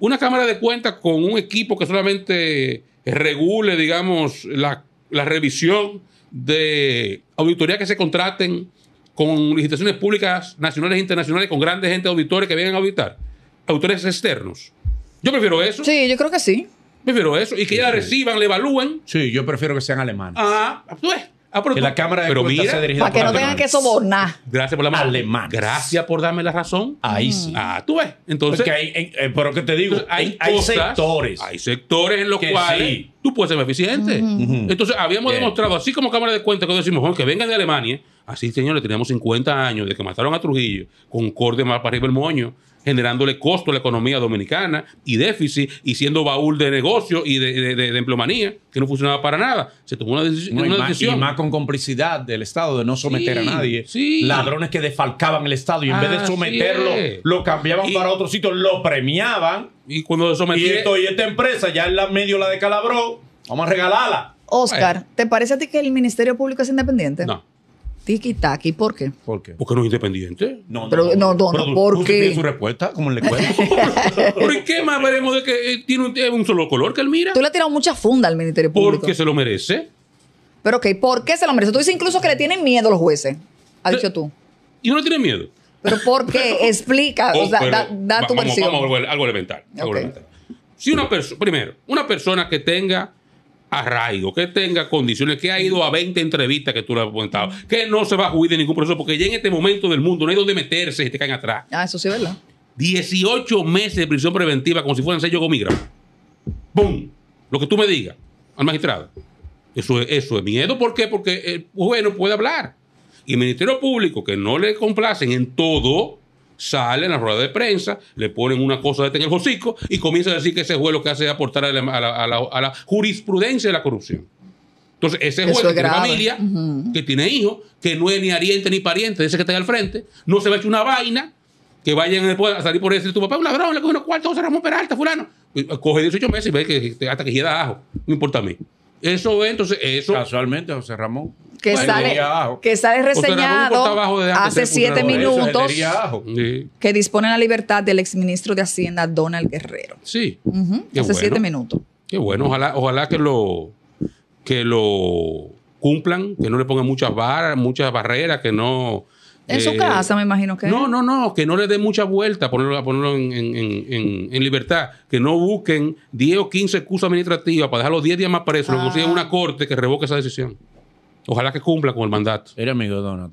[SPEAKER 3] Una Cámara de Cuentas con un equipo que solamente regule, digamos, la la revisión de auditoría que se contraten con licitaciones públicas nacionales e internacionales, con grandes gente auditores que vengan a auditar, autores externos. Yo prefiero eso. Sí, yo creo que sí. Prefiero eso. Y que ya reciban, le evalúen.
[SPEAKER 2] Sí, yo prefiero que sean alemanes. Ah, pues, Ah, la Cámara de pero Para que no tengan que sobornar. Gracias por alemán. Gracias
[SPEAKER 3] por darme la razón. Ahí mm. sí. Ah, tú ves. Entonces, hay, eh, pero que te digo, hay, hay sectores. Hay sectores en los cuales tú puedes ser eficiente. Entonces, habíamos demostrado, así como Cámara de Cuentas, que decimos, que vengan de Alemania, así, señores, teníamos 50 años de que mataron a Trujillo, corte más para arriba el moño, generándole costo a la economía dominicana y déficit y siendo baúl de negocio y de, de, empleomanía, que no funcionaba para nada. Se tomó una, decisión. y más
[SPEAKER 2] con complicidad del Estado de no someter a nadie. Ladrones
[SPEAKER 3] que defalcaban el Estado y en vez
[SPEAKER 2] de someterlo, lo cambiaban para otro sitio, lo premiaban. Y cuando sometían. Y, y esta empresa ya en la medio la decalabró, vamos a regalarla. Oscar,
[SPEAKER 1] ¿te parece a ti que el Ministerio Público es independiente? No. Tiki taki, ¿por qué?
[SPEAKER 2] ¿Por qué? Porque no es independiente. No, no, no, no, no,
[SPEAKER 1] ¿por qué? su
[SPEAKER 3] respuesta, como le cuento. ¿Por qué más veremos de que eh, tiene un, solo color que él
[SPEAKER 1] mira? Tú le has tirado mucha funda al Ministerio Público. Porque se
[SPEAKER 3] lo merece.
[SPEAKER 1] Pero, ok, ¿por qué se lo merece? Tú dices incluso que le tienen miedo los jueces, ha dicho eh, tú.
[SPEAKER 3] ¿Y no le tienen miedo?
[SPEAKER 1] Pero ¿por qué? Oh, Explica, o sea, da, tu versión. Vamos a
[SPEAKER 3] volver, algo elemental. Algo elemental. Si una persona, primero, una persona que tenga arraigo, que tenga condiciones, que ha ido a 20 entrevistas que tú le has comentado, que no se va a huir de ningún proceso, porque ya en este momento del mundo no hay donde meterse y te caen atrás.
[SPEAKER 1] Ah, eso sí, es ¿verdad?
[SPEAKER 3] 18 meses de prisión preventiva como si fueran sello gomigra. ¡Bum! Lo que tú me digas al magistrado. Eso eso es miedo. ¿Por qué? Porque el juez no puede hablar. Y el Ministerio Público, que no le complacen en todo, sale en la rueda de prensa, le ponen una cosa de este en el y comienza a decir que ese juez lo que hace es aportar a la, jurisprudencia de la corrupción. Entonces, ese juez de que tiene familia, que tiene hijos, que no es ni ariente ni pariente dice ese que está ahí al frente, no se va a echar una vaina que vayan a salir por decir tu papá es un ladrón, le coge unos cuartos, a Ramón Peralta, fulano. Pues, coge 18 meses y ve que hasta que llega ajo, no importa a mí. Eso entonces, eso. Casualmente, José Ramón. Que, sale, que sale reseñado
[SPEAKER 1] hace siete minutos que dispone la libertad del exministro de Hacienda Donald Guerrero.
[SPEAKER 3] Sí. hace siete minutos. Qué bueno, ojalá, ojalá que lo que lo cumplan, que no le pongan muchas barras, muchas barreras, que no en su eh, casa,
[SPEAKER 1] me imagino que. No,
[SPEAKER 3] no, no, que no le dé mucha vuelta a ponerlo, ponerlo en, libertad. Que no busquen 10 o 15 excusas administrativas para dejarlo 10 días más preso, Ah. Lo consiguen una corte que revoque esa decisión. Ojalá que cumpla con el mandato. Era amigo de Donald,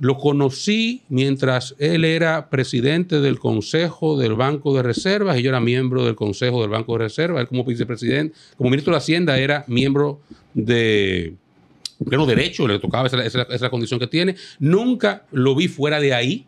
[SPEAKER 3] Lo conocí mientras él era presidente del Consejo del Banco de Reservas y yo era miembro del Consejo del Banco de Reservas. Él como vicepresidente, como ministro de Hacienda, era miembro de, pleno derecho, le tocaba, esa, condición que tiene. Nunca lo vi fuera de ahí.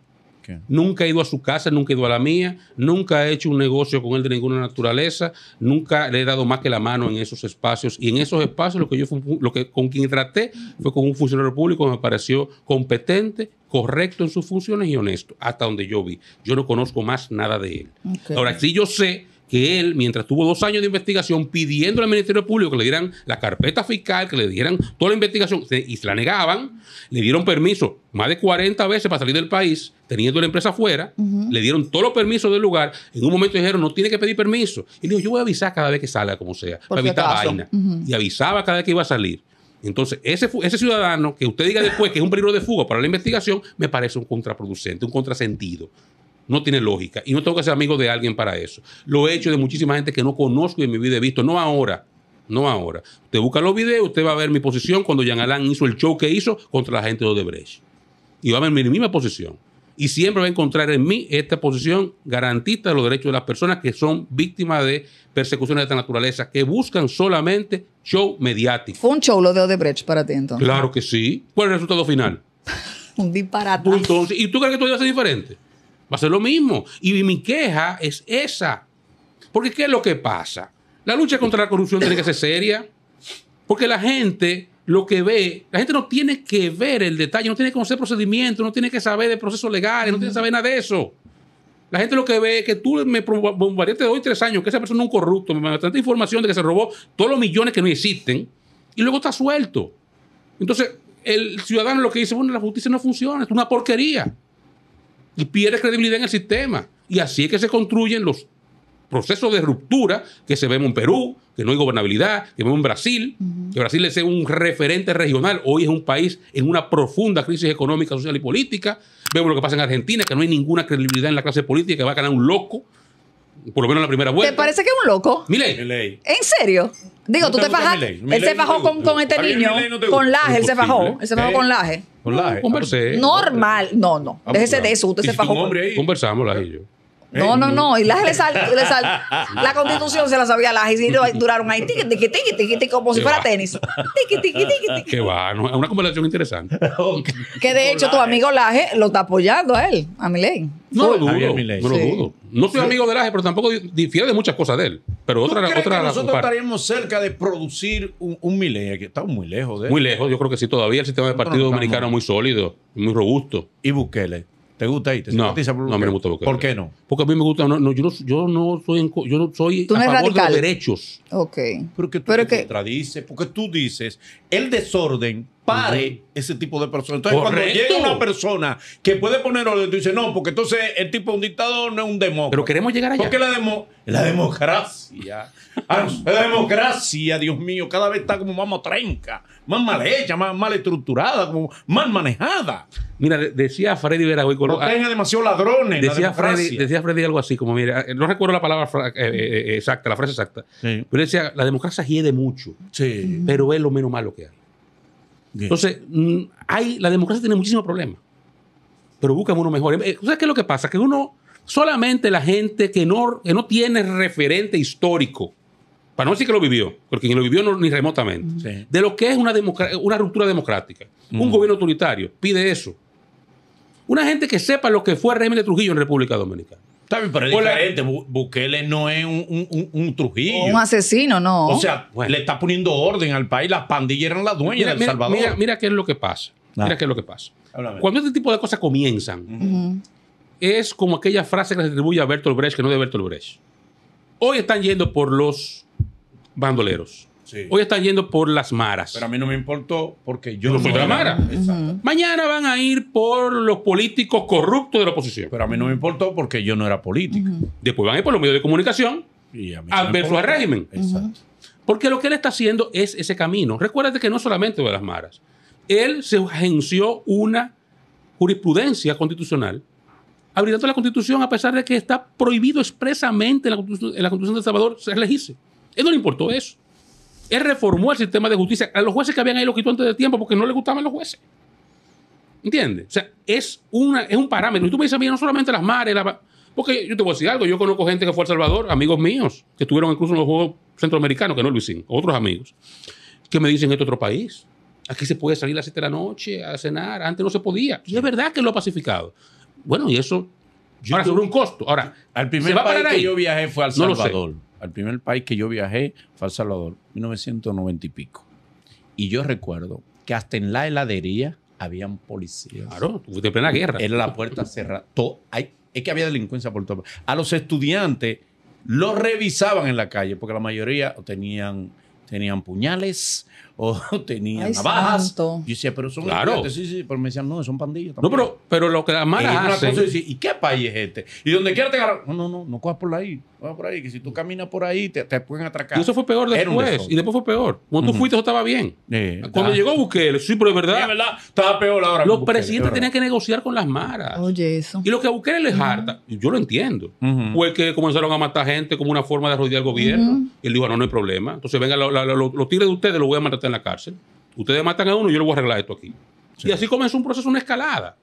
[SPEAKER 3] Nunca he ido a su casa, nunca he ido a la mía, nunca he hecho un negocio con él de ninguna naturaleza, nunca le he dado más que la mano en esos espacios. Y en esos espacios lo que yo lo que con quien traté fue con un funcionario público que me pareció competente, correcto en sus funciones y honesto, hasta donde yo vi. Yo no conozco más nada de él. Ahora, si yo sé que él, mientras tuvo dos años de investigación, pidiendo al Ministerio Público que le dieran la carpeta fiscal, que le dieran toda la investigación, y se la negaban, le dieron permiso más de 40 veces para salir del país, teniendo la empresa afuera, le dieron todos los permisos del lugar, en un momento dijeron, no tiene que pedir permiso. Y dijo, yo voy a avisar cada vez que salga, como sea, para evitar vaina. Y avisaba cada vez que iba a salir. Entonces, ese, ese ciudadano que usted diga después que es un peligro de fuga para la investigación, me parece un contraproducente, un contrasentido. No tiene lógica. Y no tengo que ser amigo de alguien para eso. Lo he hecho de muchísima gente que no conozco y en mi vida he visto. No ahora, no ahora. Usted busca los videos, usted va a ver mi posición cuando Jean Alain hizo el show que hizo contra la gente de Odebrecht. Y va a ver mi misma posición. Y siempre va a encontrar en mí esta posición garantista de los derechos de las personas que son víctimas de persecuciones de esta naturaleza, que buscan solamente show mediático.
[SPEAKER 1] ¿Fue un show lo de Odebrecht para ti entonces?
[SPEAKER 3] Claro que sí. ¿Cuál es el resultado final?
[SPEAKER 1] un disparate.
[SPEAKER 3] ¿y tú crees que todo iba a ser diferente? Va a ser lo mismo. Y mi queja es esa. Porque ¿qué es lo que pasa? La lucha contra la corrupción tiene que ser seria. Porque la gente lo que ve, la gente no tiene que ver el detalle, no tiene que conocer procedimientos, no tiene que saber de procesos legales, no tiene que saber nada de eso. La gente lo que ve es que tú me bombardeaste de hoy tres años, que esa persona es un corrupto, me tanta información de que se robó todos los millones que no existen y luego está suelto. Entonces, el ciudadano lo que dice, bueno, la justicia no funciona, es una porquería y pierde credibilidad en el sistema. Y así es que se construyen los procesos de ruptura que se vemos en Perú, que no hay gobernabilidad, que vemos en Brasil, que Brasil es un referente regional, hoy es un país en una profunda crisis económica, social y política. Vemos lo que pasa en Argentina, que no hay ninguna credibilidad en la clase política, que va a ganar un loco por lo menos la primera vuelta. ¿Te parece que es un loco? Mire.
[SPEAKER 1] ¿En serio? Digo, tú te, fajaste. Él se fajó con, este niño, con Laje, él se fajó. Él se fajó con Laje.
[SPEAKER 3] Con Laje. Conversé.
[SPEAKER 1] Normal. No, no. Déjese ah, pues, de eso. Usted se fajó.
[SPEAKER 3] Conversamos, Laje y yo. Eh, no, no, no. Y Laje le le sal, la constitución
[SPEAKER 1] se la sabía Laje y duraron ahí tiqui, tiqui, tiqui, como si fuera tenis.
[SPEAKER 3] Tiqui, tiqui, tiqui, Que va, es una conversación interesante.
[SPEAKER 1] Que de hecho tu amigo Laje lo está apoyando a él, a Milen.
[SPEAKER 3] No, lo dudo, no lo dudo. No soy amigo de Laje, pero tampoco difiero de muchas cosas de él. Pero otra, otra que nosotros estaríamos
[SPEAKER 2] cerca de producir un, un que estamos muy lejos de él. Muy lejos,
[SPEAKER 3] yo creo que sí, todavía el sistema de partido dominicano es muy sólido, muy robusto. Y Bukele. ¿Te gusta ahí ¿Te no, por no me gusta ¿Por qué no? Porque a mí me gusta, no, yo, no yo, no, soy, yo no soy a favor de los derechos. Ok. Pero que tú Pero te
[SPEAKER 2] contradices, porque tú dices, el desorden pare ese tipo de personas. Entonces, cuando llega una persona que puede poner orden, tú dices, no, porque entonces el tipo de un dictador, no es un demócrata. Pero queremos llegar allá. Porque la, demo la democracia, ah, la democracia, Dios mío, cada vez está como más motrenca, más mal hecha, más mal estructurada, como más manejada. Mira, decía Freddy Vera hoy con ah, demasiado ladrones. Decía, Freddy, decía
[SPEAKER 3] algo así, como mira, no recuerdo la palabra eh, eh, eh, exacta, la frase exacta. Pero decía, la democracia hiede mucho, pero es lo menos malo que hay. Entonces, mm, hay, la democracia tiene muchísimos problemas, pero busca uno mejor. ¿Sabes qué es lo que pasa? Que uno, solamente la gente que no, que no tiene referente histórico, para no decir que lo vivió, porque quien lo vivió ni remotamente, de lo que es una, una ruptura democrática. Un mm. gobierno autoritario pide eso. Una gente que sepa lo que fue el de Trujillo en República Dominicana. bien, pero es diferente. Bukele no es un, un, Trujillo.
[SPEAKER 1] Un asesino, no. O
[SPEAKER 3] sea, le está poniendo orden al país. Las pandillas eran las dueñas de Salvador. Mira, qué es lo que pasa. Ah. Mira qué es lo que pasa. Cuando este tipo de cosas comienzan, es como aquella frase que se atribuye a Bertolt Brecht, que no es de Bertolt Brecht. Hoy están yendo por los bandoleros. Hoy están yendo por las maras. Pero a mí no me importó porque yo no, soy de la mara. Mañana van a ir por los políticos corruptos de la oposición. Pero a mí no me importó porque yo no era político. Después van a ir por los medios de comunicación y a ver régimen. Porque lo que él está haciendo es ese camino. Recuérdate que no solamente de las maras. Él se agenció una jurisprudencia constitucional abriendo la constitución a pesar de que está prohibido expresamente en la constitución, de El Salvador se A Él no le importó eso. Él reformó el sistema de justicia. A los jueces que habían ahí lo quitó antes de tiempo porque no le gustaban los jueces. ¿Entiendes? O sea, es, una, es un parámetro. Y tú me dices, mira, no solamente las mares, la... porque yo te voy a decir algo. Yo conozco gente que fue a El Salvador, amigos míos, que estuvieron incluso en los Juegos Centroamericanos, que no lo hicieron, otros amigos, que me dicen, este otro país. Aquí se puede salir a las 7 de la noche a cenar. Antes no se podía. Y es verdad que lo ha pacificado. Bueno, y eso. Yo ahora, sobre un costo. Ahora, al primer se que yo viajé fue al Salvador
[SPEAKER 2] al primer país que yo viajé fue El Salvador, 1990 y pico. Y yo recuerdo que hasta en la heladería habían policías. Claro, de plena guerra. Era la puerta cerrada. es que había delincuencia por todo. A los estudiantes los revisaban en la calle porque la mayoría tenían, tenían puñales o tenían navajas. Santo. decía, pero son claro. Sí, sí, pero me decían, no, son pandillas. No, pero, pero lo que las maras hacen. ¿Y qué
[SPEAKER 3] país es este? Y donde quiera te agarran.
[SPEAKER 2] No, no, no, no cojas por ahí. por ahí, que si tú caminas por ahí te, te pueden
[SPEAKER 3] atracar. eso fue peor después. Y después fue peor. Cuando tú fuiste, eso estaba bien. Cuando llegó llegó Bukele, sí, pero de verdad. estaba peor ahora. Los presidentes tenían que negociar con las maras. Oye, eso. Y lo que a Bukele les harta, yo lo entiendo. pues que comenzaron a matar gente como una forma de arrodillar al gobierno. Y él dijo, ah, no, no hay problema. Entonces, venga, lo los tigres de ustedes los voy a matar la cárcel. Ustedes matan a uno, yo le voy a arreglar esto aquí. Y así comenzó un proceso, una escalada.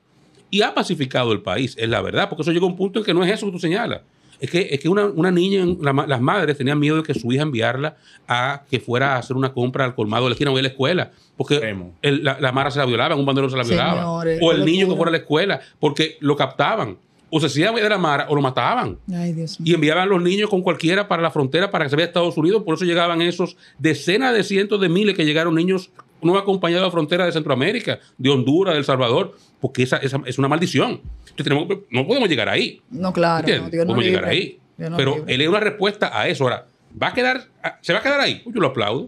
[SPEAKER 3] Y ha pacificado el país, es la verdad, porque eso llegó a un punto en que no es eso que tú señalas. Es que, una, niña, las madres tenían miedo de que su hija enviarla a que fuera a hacer una compra al colmado de la esquina o a la escuela. Porque la, Mara se la violaba, un bandero se la violaba, o el niño que fuera a la escuela, porque lo captaban o se hacía de la mar o lo mataban. Y enviaban los niños con cualquiera para la frontera para que se vea Estados Unidos. Por eso llegaban esos decenas de cientos de miles que llegaron niños no acompañados a la frontera de Centroamérica, de Honduras, de El Salvador, porque esa, es una maldición. no podemos llegar ahí.
[SPEAKER 1] No, claro. No, podemos llegar ahí. Pero
[SPEAKER 3] él es una respuesta a eso. Ahora, ¿va a quedar, ¿se va a quedar ahí? Pues yo lo aplaudo.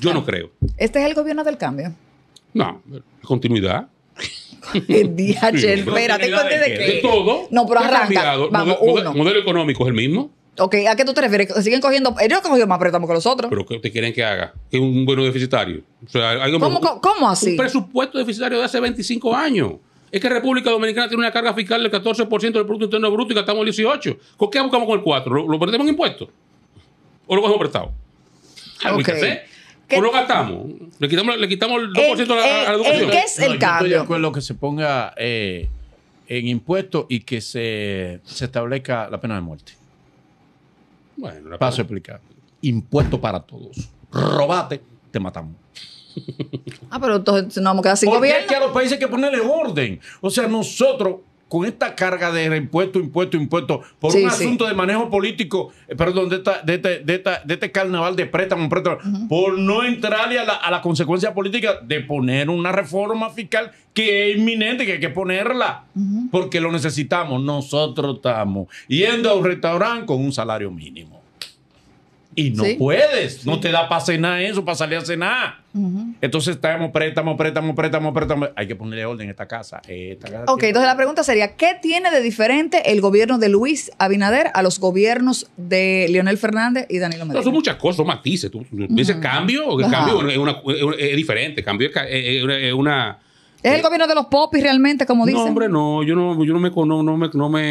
[SPEAKER 3] Yo no creo.
[SPEAKER 1] ¿Este es el gobierno del cambio? No,
[SPEAKER 3] continuidad.
[SPEAKER 1] DHL, espérate, de, todo.
[SPEAKER 3] No, pero arranca. Vamos, modelo, económico es el mismo.
[SPEAKER 1] Ok, ¿a qué tú te refieres? Siguen cogiendo. Ellos han cogido
[SPEAKER 3] más préstamos que los otros. ¿Pero qué te quieren que haga? ¿Que un bueno deficitario? O sea, un, ¿Cómo, así? Un presupuesto deficitario de hace 25 años. Es que República Dominicana tiene una carga fiscal del 14% del Producto Interno Bruto y gastamos el 18%. ¿Con qué buscamos con el 4%? ¿Lo, perdemos en impuestos? ¿O lo cogemos prestado? Algo okay. ¿Eh? ¿O lo gastamos? Le quitamos, le quitamos el 2% el, a, la,
[SPEAKER 2] educación. ¿Qué es el yo Estoy de acuerdo que se ponga eh, en impuestos y que se, se, establezca la pena de muerte.
[SPEAKER 3] Bueno, paso a
[SPEAKER 2] explicar. Impuesto para todos. Robate, te matamos.
[SPEAKER 1] ah, pero entonces nos vamos a quedar sin Porque gobierno. Es
[SPEAKER 2] que a los países hay que ponerle orden. O sea, nosotros con esta carga de impuesto, impuesto, impuesto, por un asunto de manejo político, eh, perdón, de, este, de, este, carnaval de préstamo, préstamo por no entrarle a la, a la, consecuencia política de poner una reforma fiscal que es inminente, que hay que ponerla, porque lo necesitamos. Nosotros estamos yendo a un restaurante con un salario mínimo y no puedes, no te da para cenar eso, para salir a cenar. Entonces estamos préstamo, préstamo, préstamo, préstamo. Hay que ponerle orden a esta casa. Esta ok, entonces la
[SPEAKER 1] pregunta sería, ¿qué tiene de diferente el gobierno de Luis Abinader a los gobiernos de Leonel Fernández y Danilo Medina?
[SPEAKER 3] son muchas cosas, son matices. Tú, dices cambio, el cambio es, una, es, diferente, cambio es eh, eh, una
[SPEAKER 1] es el eh, gobierno de los popis realmente, como dicen. No, hombre,
[SPEAKER 3] no, yo no, me, no, no me,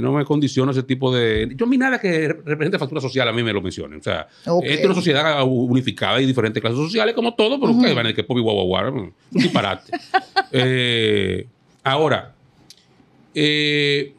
[SPEAKER 3] me, ese tipo de. Yo a nada que represente factura social a mí me lo mencionen. O sea, es una sociedad unificada y diferentes clases sociales, como todo, pero ustedes van a que popi guau guau un disparate. Eh, ahora, eh,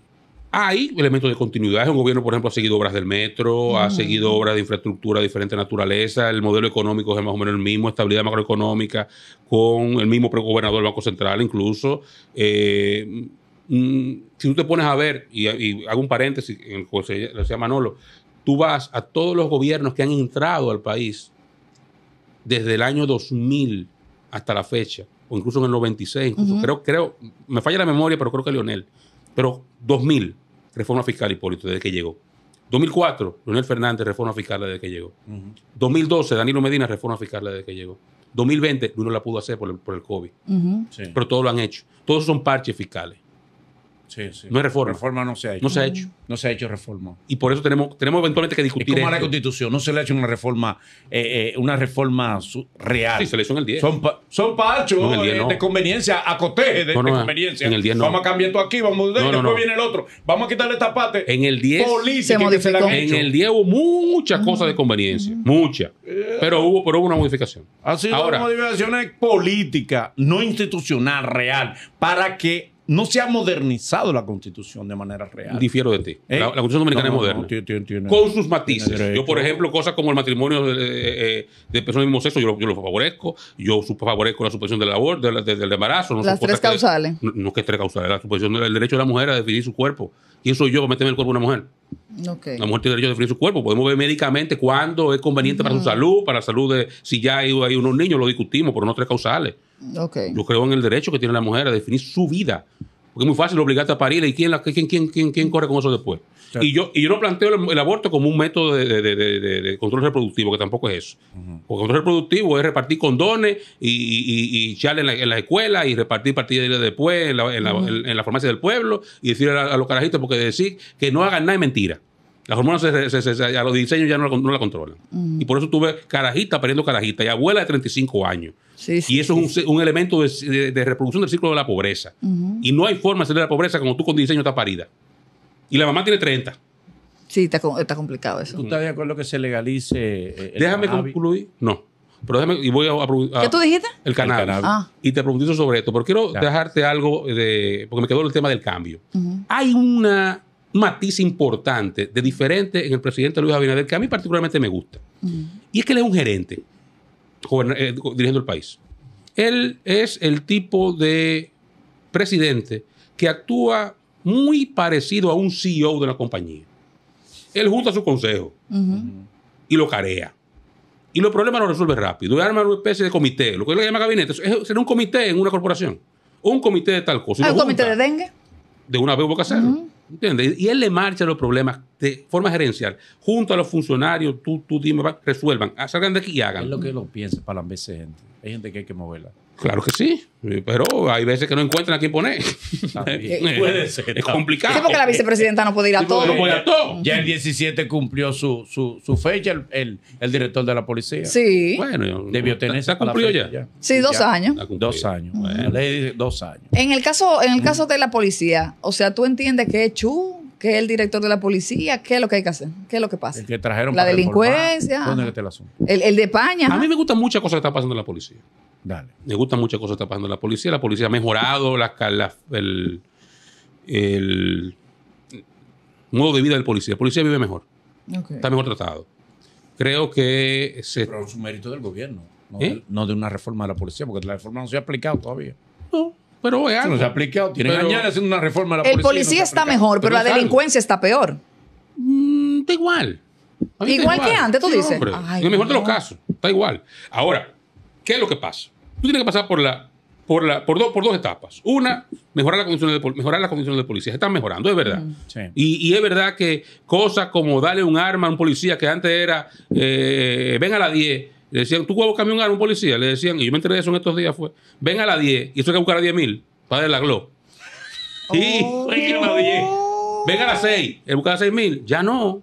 [SPEAKER 3] hay elementos de continuidad. Un gobierno, por ejemplo, ha seguido obras del metro, ha mm. seguido obras de infraestructura de diferente naturaleza. El modelo económico es más o menos el mismo, estabilidad macroeconómica, con el mismo gobernador del Banco Central, incluso. Eh, mm, si tú te pones a ver, y, hago un paréntesis, en decía Manolo, tú vas a todos los gobiernos que han entrado al país desde el año 2000 hasta la fecha, o incluso en el 96, creo, creo, me falla la memoria, pero creo que Lionel, pero 2000, reforma fiscal, Hipólito, desde que llegó. 2004, Leonel Fernández, reforma fiscal desde que llegó. 2012, Danilo Medina, reforma fiscal desde que llegó. 2020, no la pudo hacer por el, por el COVID. Pero todos lo han hecho. Todos son parches fiscales. No hay reforma. Reforma no se ha hecho. No se ha hecho.
[SPEAKER 2] No se ha hecho reforma.
[SPEAKER 3] Y por eso tenemos, eventualmente que discutir. Es la Constitución, no se le ha hecho una
[SPEAKER 2] reforma, eh, eh, una reforma real. Sí, se le hizo en el 10. Son, pachos eh, de conveniencia, acoteje de, conveniencia. En el no. Vamos cambiando aquí, vamos a después viene el otro.
[SPEAKER 3] Vamos a quitarle esta parte. En el 10 se modificó. en el 10 hubo muchas cosas de conveniencia, muchas. Pero hubo, pero hubo una modificación. Ha sido Ahora, una modificación política, no
[SPEAKER 2] institucional, real, para que no se ha modernizado la constitución de manera
[SPEAKER 3] real. Difiero de ti. ¿Eh? La, constitución dominicana es moderna. con sus matices. Yo, por ejemplo, cosas como el matrimonio de, personas eh, de personas del mismo sexo, yo, lo favorezco. Yo favorezco la supresión del labor, del, embarazo. las tres causales. no, que tres causales. La supresión del derecho de la mujer a definir su cuerpo. ¿Quién soy yo para meterme el cuerpo de una mujer? La mujer tiene derecho a definir su cuerpo. Podemos ver médicamente cuándo es conveniente para su salud, para la salud de si ya hay, hay unos niños, lo discutimos, pero no tres causales. Yo creo en el derecho que tiene la mujer a definir su vida. Porque es muy fácil obligarte a parir y quién, la, quién, quién, quién, quién, corre con eso después. Y, yo, y yo no planteo el, aborto como un método de, control reproductivo, que tampoco es eso. Porque el control reproductivo es repartir condones y, y, y, en la escuela y repartir partidas después en la, farmacia del pueblo y decirle a, los carajitos, porque decir que no hagan nada de mentira. Las hormonas a los diseños ya no la, controlan. Mm. Y por eso tuve carajita perdiendo carajita y abuela de 35 años. y eso es un, elemento de, reproducción del ciclo de la pobreza. Y no hay forma de salir de la pobreza como tú con diseño estás parida. Y la mamá tiene 30.
[SPEAKER 1] Sí, está, complicado eso. ¿Tú estás
[SPEAKER 3] de acuerdo que se legalice eh, Déjame concluir. No. Pero déjame, y voy a, ¿Qué tú dijiste? El canal. Ah. Y te pregunté sobre esto, pero quiero dejarte algo de. Porque me quedó el tema del cambio. Hay una matiz importante de diferente en el presidente Luis Abinader que a mí particularmente me gusta. Y es que él es un gerente eh, dirigiendo el país. Él es el tipo de presidente que actúa muy parecido a un CEO de una compañía. Él junta su consejo y lo carea. Y los problemas los resuelve rápido. arma una especie de comité, lo que él llama gabinete. Es, será un comité en una corporación. un comité de tal cosa. Ah, ¿Un comité de dengue? De una vez hubo que ¿Entiendes? Y él le marcha los problemas de forma gerencial. Junto a los funcionarios, tú, dime, resuelvan, ah, salgan de aquí y hagan. Es lo que lo piensa para las veces, gente. Hay gente que hay que moverla. Claro que sí, pero hay veces que no encuentran a quién poner. Eh, puede ser. Es complicado. Es porque la
[SPEAKER 1] vicepresidenta no puede ir a todo. No puede ir a
[SPEAKER 2] todo. Ya el 17 cumplió su, su, su fecha el, el, director de la policía. Sí. Bueno, debió tener. ¿Se cumplió ya? Sí, dos años. Dos años. dos años.
[SPEAKER 1] En el, caso, en el caso de la policía, o sea, ¿tú entiendes que es chu ¿Qué es el director de la policía? ¿Qué es lo que hay que hacer? ¿Qué es lo que pasa?
[SPEAKER 3] que trajeron la delincuencia. ¿Dónde está el asunto? El, de España. A mí me gustan muchas cosas que está pasando en la policía. Dale. Me gustan muchas cosas que está pasando en la policía. La policía ha mejorado el, el, modo de vida del policía. El policía vive mejor. Está mejor tratado. Creo que se.
[SPEAKER 2] Pero es un mérito del gobierno, no, ¿Eh? de,
[SPEAKER 3] no de una reforma de la policía, porque la reforma no se ha aplicado todavía. No pero vean No se ha
[SPEAKER 2] aplicado. Tienen que años haciendo una reforma a la policía. El policía está mejor, pero, la
[SPEAKER 3] delincuencia está peor. está mm, igual. Igual, que antes, tú dices. Ay, mejor de los casos, está igual. Ahora, ¿qué es lo que pasa? Tú tienes que pasar por la por, la, por, dos por dos etapas. Una, mejorar, la condiciones mejorar las condiciones de policía. Están mejorando, es verdad. Mm. Y, es verdad que cosas como darle un arma a un policía que antes era, venga eh, ven a la 10, le decían, ¿tú vas a un a un policía? Le decían, y yo me enteré de eso en estos días, fue, ven a la 10, y eso hay que buscar a 10 mil, para la GLO. Oh. a las 6, he buscar a 6 mil. Ya no.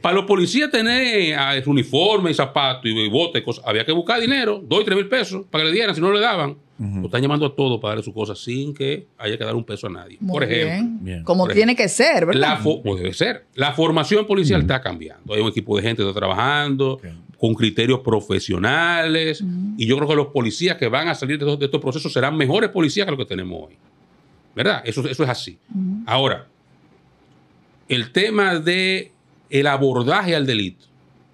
[SPEAKER 3] Para los policías tener uniforme y zapatos y botes, había que buscar dinero, 2 y 3 mil pesos, para que le dieran, si no le daban. Lo están llamando a todos para darle sus cosas sin que haya que dar un peso a nadie. por ejemplo. Como tiene
[SPEAKER 1] que ser, ¿verdad? La
[SPEAKER 3] como debe ser. La formación policial está cambiando. Hay un equipo de gente que está trabajando con criterios profesionales. Y yo creo que los policías que van a salir de, estos, procesos serán mejores policías que los que tenemos hoy. ¿Verdad? Eso, es así. Ahora, el tema de el abordaje al delito,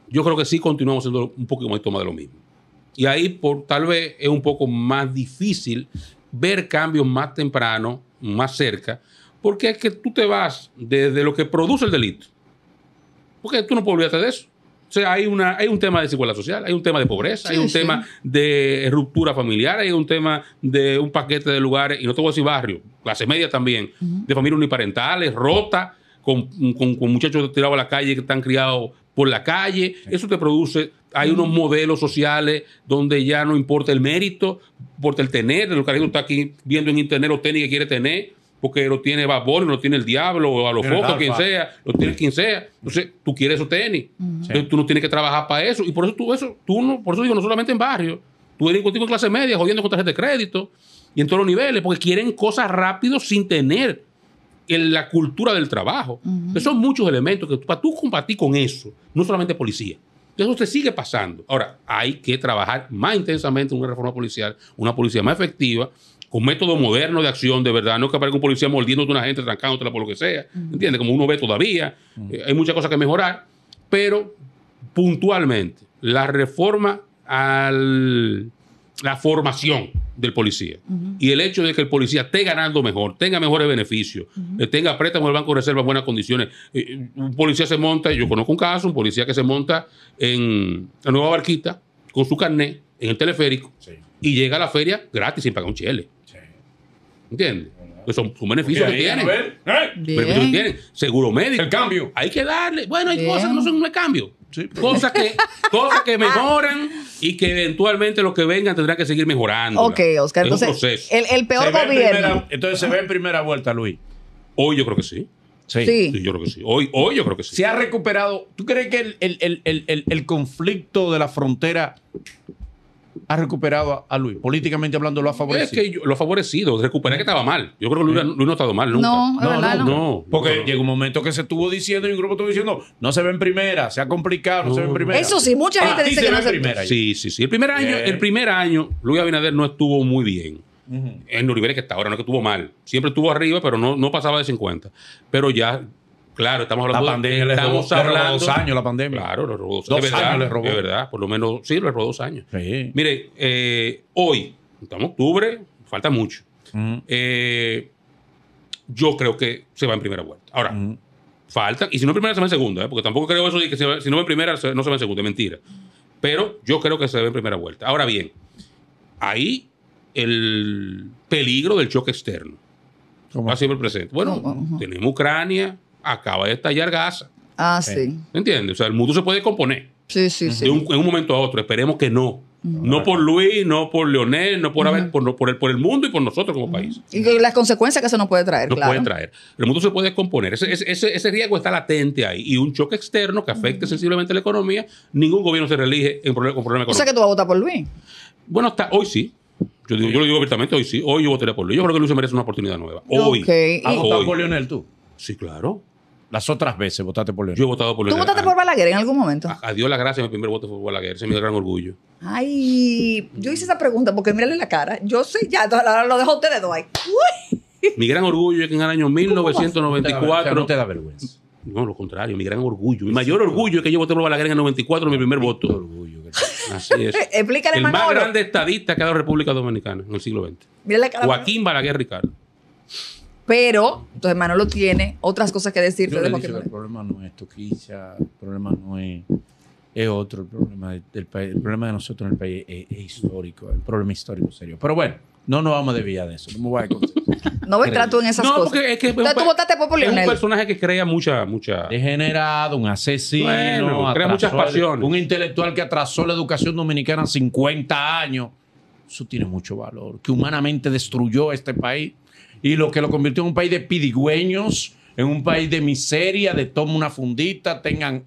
[SPEAKER 3] yo creo que sí continuamos siendo un poco más de lo mismo. Y ahí por, tal vez es un poco más difícil ver cambios más temprano, más cerca, porque es que tú te vas desde lo que produce el delito. Porque tú no puedes olvidarte de eso. O sea, hay, una, hay un tema de desigualdad social, hay un tema de pobreza, hay un tema de ruptura familiar, hay un tema de un paquete de lugares, y no te voy a decir barrio, clase media también, de familias uniparentales, rota, con, muchachos tirados a la calle que están criados por la calle. Eso te produce, hay unos modelos sociales donde ya no importa el mérito, importa el tener, lo que está aquí viendo en internet o tenis que quiere tener porque lo tiene Babor, lo tiene el diablo, o a los focos, quien sea, lo tiene quien sea. Entonces, tú quieres esos tenis. tú no tienes que trabajar para eso. Y por eso tú, eso, tú no, por eso digo, no solamente en barrio, tú eres contigo en clase media, jodiendo con tarjetas de crédito y en todos los niveles, porque quieren cosas rápido sin tener en la cultura del trabajo. son muchos elementos que para tú combatir con eso, no solamente policía. Eso se sigue pasando. Ahora, hay que trabajar más intensamente en una reforma policial, una policía más efectiva, con método moderno de acción, de verdad, no es que aparezca un policía mordiéndote a una gente, otra por lo que sea, ¿entiendes? Como uno ve todavía, eh, hay muchas cosas que mejorar, pero puntualmente, la reforma a la formación del policía y el hecho de que el policía esté ganando mejor, tenga mejores beneficios, tenga préstamos el Banco de Reserva en buenas condiciones. Eh, eh, un policía se monta, yo conozco un caso, un policía que se monta en la Nueva Barquita, con su carnet en el teleférico y llega a la feria gratis sin pagar un chile. Sí. ¿Entiendes? son, sus beneficios que tienen. pero ¿eh? que tienen. Seguro médico. El cambio. Hay que darle. Bueno, hay cosas que no son un cambio. cosas, que, cosas que mejoran y que eventualmente los que vengan tendrán que seguir mejorando. Ok, Oscar. entonces, el, peor gobierno. entonces se ve en primera vuelta, Luis. Hoy yo creo que sí. Sí, yo creo que sí.
[SPEAKER 2] Hoy, hoy yo creo que sí. Se ha recuperado. ¿Tú crees que el, conflicto de la frontera ha recuperado a, Luis? Políticamente hablando, lo ha favorecido.
[SPEAKER 3] que lo ha favorecido. recuperé que estaba mal. Yo creo que Luis, no ha estado mal nunca. No, no, no,
[SPEAKER 2] Porque llegó un momento que se estuvo diciendo y un grupo estuvo diciendo, no se ve en primera, se ha complicado, no, se ve en Eso sí, mucha ah, gente dice que no se ve en primera.
[SPEAKER 3] Sí, sí, sí. El primer, año, el primer año, Luis Abinader no estuvo muy bien en los que está ahora, no que estuvo mal. Siempre estuvo arriba, pero no, pasaba de 50. Pero ya, claro, estamos hablando la pandemia, estamos le robó, dos años
[SPEAKER 2] la pandemia. Claro, robó dos, años. de verdad,
[SPEAKER 3] por lo menos, sí, le robó dos años. Mire, eh, hoy, estamos en octubre, falta mucho. Eh, yo creo que se va en primera vuelta. Ahora, falta, y si no en primera, se va en segunda, ¿eh? porque tampoco creo eso de que si no en primera, no se va en segunda, es mentira. Pero yo creo que se va en primera vuelta. Ahora bien, ahí el peligro del choque externo. ¿Cómo? Está siempre presente. Bueno, tenemos Ucrania, acaba de estallar Gaza.
[SPEAKER 1] Ah, sí.
[SPEAKER 3] ¿Entiendes? O sea, el mundo se puede componer. Sí, sí, sí. en un momento a otro. Esperemos que no. No por Luis, no por Leonel, no por, haber, por, por, el, por el mundo y por nosotros como país.
[SPEAKER 1] Y las consecuencias que eso nos puede traer, no claro. puede
[SPEAKER 3] traer. El mundo se puede componer Ese, riesgo está latente ahí. Y un choque externo que afecte sensiblemente la economía, ningún gobierno se relige en problema, con problemas económicos. que tú
[SPEAKER 1] vas a votar por Luis.
[SPEAKER 3] Bueno, hasta hoy sí. Yo, lo digo abiertamente, hoy sí, hoy yo votaría por Luis. Yo creo que Luis merece una oportunidad nueva. Hoy. ¿Has votado por Leonel tú? Sí, claro. Las otras veces votaste por Leonel. Yo he votado por Leonel. ¿Tú votaste por
[SPEAKER 1] Balaguer en algún momento?
[SPEAKER 3] A, Dios la gracia, mi primer voto fue por Balaguer. Ese es mi gran orgullo.
[SPEAKER 1] Ay, yo hice esa pregunta porque mírale la cara. Yo sé ya, ahora lo dejo a ustedes dos
[SPEAKER 3] Mi gran orgullo es que en el año 1994. No te da vergüenza. No, lo contrario, mi gran orgullo. Mi mayor orgullo es que yo voté por Balaguer en el 94, mi primer voto. orgullo. Así es.
[SPEAKER 1] el más grande
[SPEAKER 3] estadista que ha dado República Dominicana en el siglo
[SPEAKER 2] XX.
[SPEAKER 1] Joaquín
[SPEAKER 3] Balaguer Ricardo.
[SPEAKER 1] Pero, hermano lo tiene otras cosas que decir de El
[SPEAKER 2] problema no es Toquicha, el problema no es, es otro, el problema del país, el problema de nosotros en el país es, es histórico, el problema histórico serio. Pero bueno. No nos vamos a desviar de eso. No me voy a entrar tú en esas no,
[SPEAKER 1] es que tú votaste por un
[SPEAKER 3] personaje que creía mucha, mucha. Degenerado, un asesino. Bueno, crea muchas pasiones.
[SPEAKER 2] Un intelectual que atrasó la educación dominicana 50 años. Eso tiene mucho valor. Que humanamente destruyó este país y lo que lo convirtió en un país de pidigüeños, en un país de miseria, de toma una fundita, tengan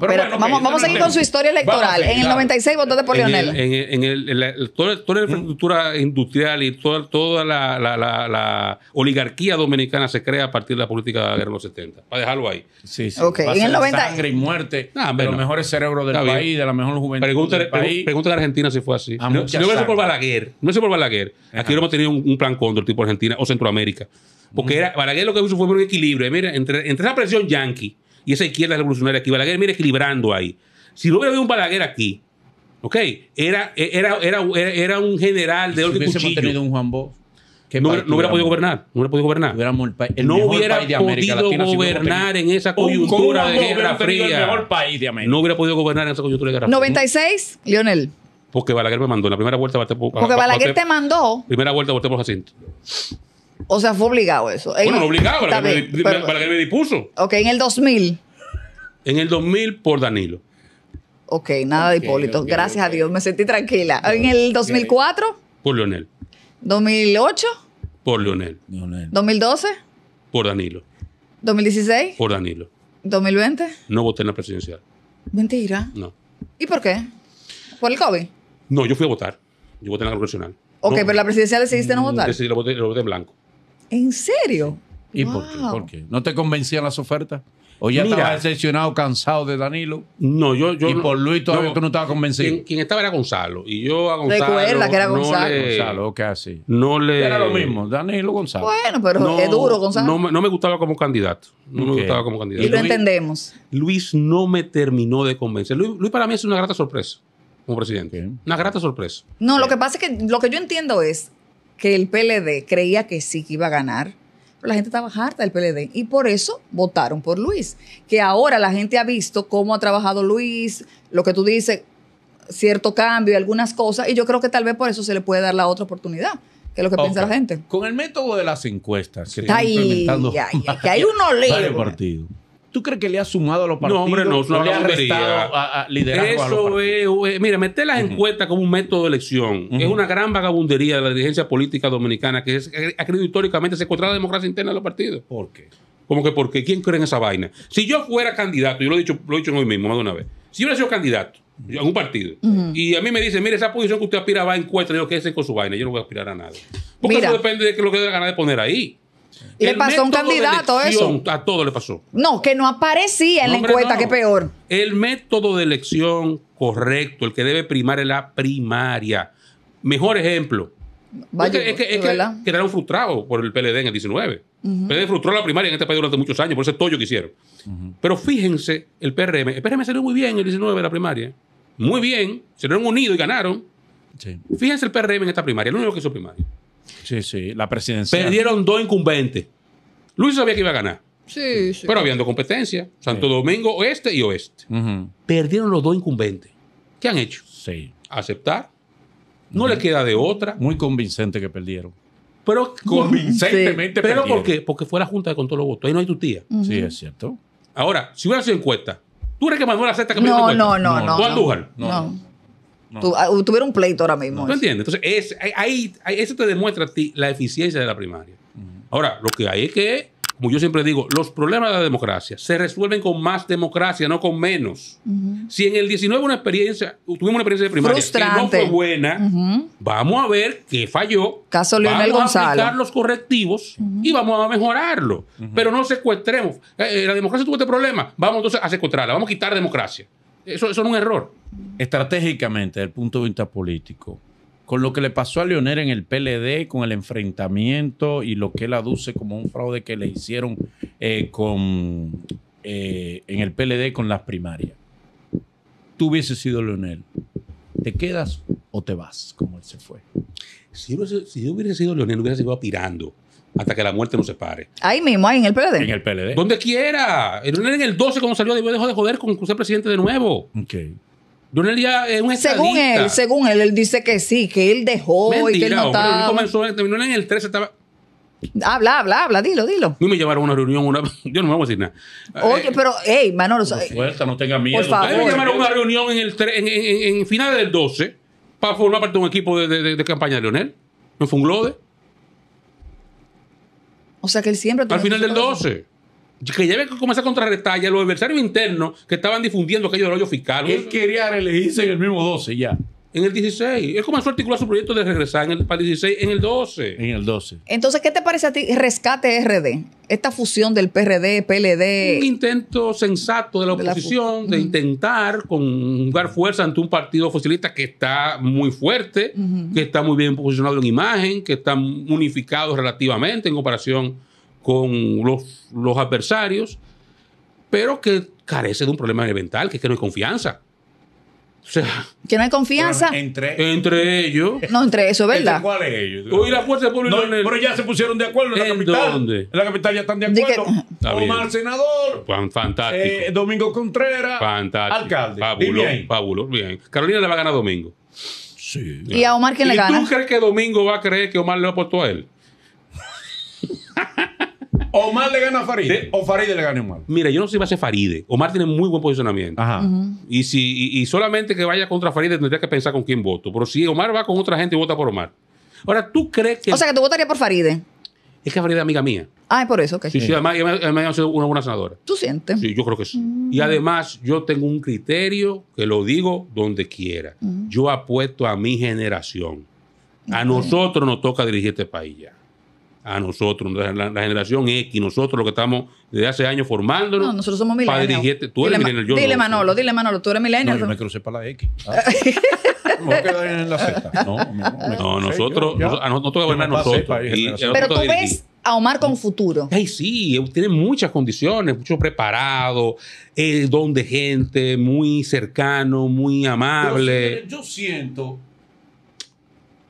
[SPEAKER 2] pero, vamos, vamos a seguir con su historia
[SPEAKER 1] electoral. en el 96 de por Leonel.
[SPEAKER 3] En, el, toda, toda, la mm. infraestructura industrial y toda, toda la, la, la, oligarquía dominicana se crea a partir de la política de los 70. Para dejarlo ahí. Sí, sí. Okay. En el 90... Sangre y muerte ah, de los mejores cerebros del país, de la mejor juventud pregúntale, del país. Pregúntale a Argentina si fue así. No, es por Balaguer, no por Balaguer, aquí hemos tenido un, plan cóndor tipo Argentina o Centroamérica. Porque mm. era, Balaguer lo que hizo fue un equilibrio. Mira, entre, entre esa presión yanqui y esa izquierda revolucionaria aquí Balaguer, mira, equilibrando ahí. Si no hubiera habido un Balaguer aquí, ¿ok? Era, era, era, era un general de si y tenido un Juan no,
[SPEAKER 2] hubiera, no hubiera podido gobernar,
[SPEAKER 3] no hubiera podido gobernar. no hubiera podido gobernar en esa coyuntura de guerra fría. El mejor país de América. No hubiera podido gobernar en esa coyuntura de guerra fría. 96, Lionel. Porque Balaguer me mandó. la primera vuelta Porque Balaguer te
[SPEAKER 1] mandó.
[SPEAKER 3] Primera vuelta voté por Jacinto.
[SPEAKER 1] O sea, fue obligado eso. bueno, obligado,
[SPEAKER 3] para que, me, dispuso.
[SPEAKER 1] Ok, en el 2000.
[SPEAKER 3] En el 2000 por Danilo.
[SPEAKER 1] Ok, nada de Hipólito. Gracias a Dios, me sentí tranquila. ¿En el 2004? Por Leonel. ¿2008? Por Leonel. ¿2012? Por Danilo. ¿2016? Por Danilo. ¿2020?
[SPEAKER 3] No voté en la presidencial. Mentira. No.
[SPEAKER 1] ¿Y por qué? ¿Por el COVID?
[SPEAKER 3] No, yo fui a votar. Yo voté en la congresional.
[SPEAKER 1] Ok, pero la presidencial decidiste no mm, votar.
[SPEAKER 3] Decidí, lo lo voté en blanco.
[SPEAKER 1] ¿En serio?
[SPEAKER 3] ¿Y por, qué? ¿No te
[SPEAKER 2] convencían las ofertas? ¿O ya estabas decepcionado, cansado de Danilo? No, yo. yo y por Luis
[SPEAKER 3] todavía no, tú no estabas convencido. Quien, estaba era Gonzalo. Y yo a Gonzalo. Recuerda que era Gonzalo. Gonzalo, ¿qué así? No le. Era lo mismo, Danilo Gonzalo. Bueno,
[SPEAKER 1] pero es duro, Gonzalo.
[SPEAKER 3] No, me gustaba como candidato. No me gustaba como candidato. Y lo
[SPEAKER 1] entendemos.
[SPEAKER 3] Luis no me terminó de convencer. Luis, para mí es una grata sorpresa como presidente. Una grata sorpresa.
[SPEAKER 1] No, lo que pasa es que lo que yo entiendo es que el PLD creía que sí que iba a ganar, pero la gente estaba harta del PLD y por eso votaron por Luis, que ahora la gente ha visto cómo ha trabajado Luis, lo que tú dices, cierto cambio y algunas cosas, y yo creo que tal vez por eso se le puede dar la otra oportunidad
[SPEAKER 2] que es lo que piensa la gente. Con el método de las encuestas que está ahí, que hay unos libros. ¿Tú crees que le ha sumado a los partidos? No, hombre, no, es una ha a, a Eso
[SPEAKER 3] es, eh, mira, meter las encuestas como un método de elección es una gran vagabundería de la dirigencia política dominicana que ha creído históricamente se secuestrar la democracia interna de los partidos. ¿Por qué? ¿Cómo que porque quién cree en esa vaina. Si yo fuera candidato, yo lo he dicho, lo he hoy mismo más de una vez. Si yo hubiera sido candidato en un partido y a mí me dicen, mire, esa posición que usted aspira va en cuesta, yo qué sé con su vaina, yo no voy a aspirar a nada. Porque eso depende de lo que dé la gana de poner ahí. Le pasó a un candidato eso. A todo le pasó.
[SPEAKER 1] No, que no aparecía en la encuesta, qué que
[SPEAKER 3] peor. El método de elección correcto, el que debe primar es la primaria. Mejor ejemplo.
[SPEAKER 1] Vaya, es que,
[SPEAKER 3] quedaron frustrados por el PLD en el 19. El PLD frustró la primaria en este país durante muchos años, por eso es todo que hicieron. Pero fíjense, el PRM, el PRM salió muy bien en el 19 la primaria. Muy bien, se dieron unidos y ganaron. Fíjense el PRM en esta primaria, lo único que hizo primaria. Sí, sí, la presidencia. Perdieron dos incumbentes. Luis sabía que iba a ganar. Sí, sí. Pero habiendo competencia, Santo Domingo Oeste y Oeste. Perdieron los dos incumbentes. ¿Qué han hecho? Sí. Aceptar. No le queda de otra. Muy convincente que perdieron. Pero convincentemente ¿Pero por Porque fue la Junta de Control de Votos. Ahí no hay tu tía. Sí, es cierto. Ahora, si hubiera sido encuesta, ¿tú crees que Manuel acepta que me no, no, no, no, no. No,
[SPEAKER 1] no. Ah, uh, tuvieron un pleito ahora mismo. ¿No entiendes?
[SPEAKER 3] Entonces, ahí, eso te demuestra a ti la eficiencia de la primaria. Ahora, lo que hay es que, como yo siempre digo, los problemas de la democracia se resuelven con más democracia, no con menos. Si en el 19 una experiencia, tuvimos una experiencia de primaria y no fue buena, vamos a ver qué falló.
[SPEAKER 1] Caso vamos a aplicar
[SPEAKER 3] los correctivos y vamos a mejorarlo. Pero no secuestremos. Eh, eh, la democracia tuvo este problema. Vamos entonces a secuestrarla. Vamos a quitar democracia. Eso, es un error.
[SPEAKER 2] Estratégicamente, desde el punto de vista político, con lo que le pasó a Leonel en el PLD, con el enfrentamiento y lo que él aduce como un fraude que le hicieron eh, con, eh, en el PLD con las primarias. Tú hubieses
[SPEAKER 3] sido Leonel. ¿Te quedas o te vas como él se fue? Si yo, si hubiera sido Leonel, hubiera seguido apirando hasta que la muerte nos separe.
[SPEAKER 1] Ahí mismo, ahí en el PLD. En
[SPEAKER 3] el PLD. Donde quiera. Leonel en el 12 cuando salió dejó de joder con ser presidente de nuevo. Ok. Leonel ya es un Según él,
[SPEAKER 1] según él, él dice que sí, que él dejó y que él no estaba...
[SPEAKER 3] terminó en el 13, estaba... Habla, habla, habla, dilo, dilo. mí me llevaron a una reunión, una... yo no me voy a decir nada. Oye, eh, pero, hey, Manolo... No eh, fuerza, no tenga miedo. Por favor. A mí me llamaron a una reunión en, el tre... en, en, finales del 12 para formar parte de un equipo de, de, de, campaña de Leonel. No fue un glode. O sea que él
[SPEAKER 1] siempre... Al final del 12
[SPEAKER 3] que ya había que comenzar a contrarrestar ya los adversarios internos que estaban difundiendo aquello del hoyo fiscal. Él quería reelegirse en el mismo 12 ya. En el 16. Es como a articular su proyecto de regresar en el, para 16, en el 12. En el 12.
[SPEAKER 1] Entonces, ¿qué te parece a ti Rescate RD? Esta fusión del PRD, PLD. Un
[SPEAKER 3] intento sensato de la oposición de, intentar fuerza ante un partido fosilista que está muy fuerte, que está muy bien posicionado en imagen, que está unificado relativamente en comparación con los, los adversarios, pero que carece de un problema elemental, que es que no hay confianza.
[SPEAKER 1] O sea, que no hay confianza.
[SPEAKER 3] entre, ellos.
[SPEAKER 1] No, entre eso, ¿verdad? ¿Entre
[SPEAKER 3] ¿Cuáles ellos?
[SPEAKER 2] Hoy la fuerza pública. No, pero ya se pusieron
[SPEAKER 3] de acuerdo en, la capital. ¿Dónde? En la
[SPEAKER 2] capital ya están de acuerdo. Omar Senador.
[SPEAKER 3] Fantástico. Eh,
[SPEAKER 2] Domingo Contreras. Fantástico. Alcalde. Fabulo,
[SPEAKER 3] fabulo. Bien. Carolina le va a ganar a Domingo. Sí. ¿Y a Omar quién le gana? ¿Y tú crees que Domingo va a creer que Omar le aportó a él? Omar le gana a Faride o Faride le gana a Omar. Mira, yo no sé si va a ser Faride. Omar tiene muy buen posicionamiento. Ajá. Y si solamente que vaya contra Faride tendría que pensar con quién voto. Pero si Omar va con otra gente, y vota por Omar. Ahora, ¿tú crees que...? O sea,
[SPEAKER 1] que tú votarías por Faride.
[SPEAKER 3] Es que Faride es amiga mía.
[SPEAKER 1] Ah, es por eso, que Sí, sí,
[SPEAKER 3] además, me ha sido una buena senadora. ¿Tú sientes? Sí, yo creo que sí. Mm. Y además, yo tengo un criterio que lo digo donde quiera. Mm. Yo apuesto a mi generación. A nosotros nos toca dirigir este país ya a nosotros, la, generación X, nosotros lo que estamos desde hace años formándonos. No, nosotros somos millennials. tú eres Dile Manolo,
[SPEAKER 1] dile Manolo, tú eres millennial. No, yo me
[SPEAKER 3] crucé para la X.
[SPEAKER 1] no
[SPEAKER 2] nosotros en
[SPEAKER 1] la
[SPEAKER 3] No, nosotros, a nosotros
[SPEAKER 1] pero tú ves a Omar con futuro.
[SPEAKER 3] Ay, sí, tiene muchas condiciones, mucho preparado, el eh, don de gente, muy cercano, muy amable.
[SPEAKER 2] yo siento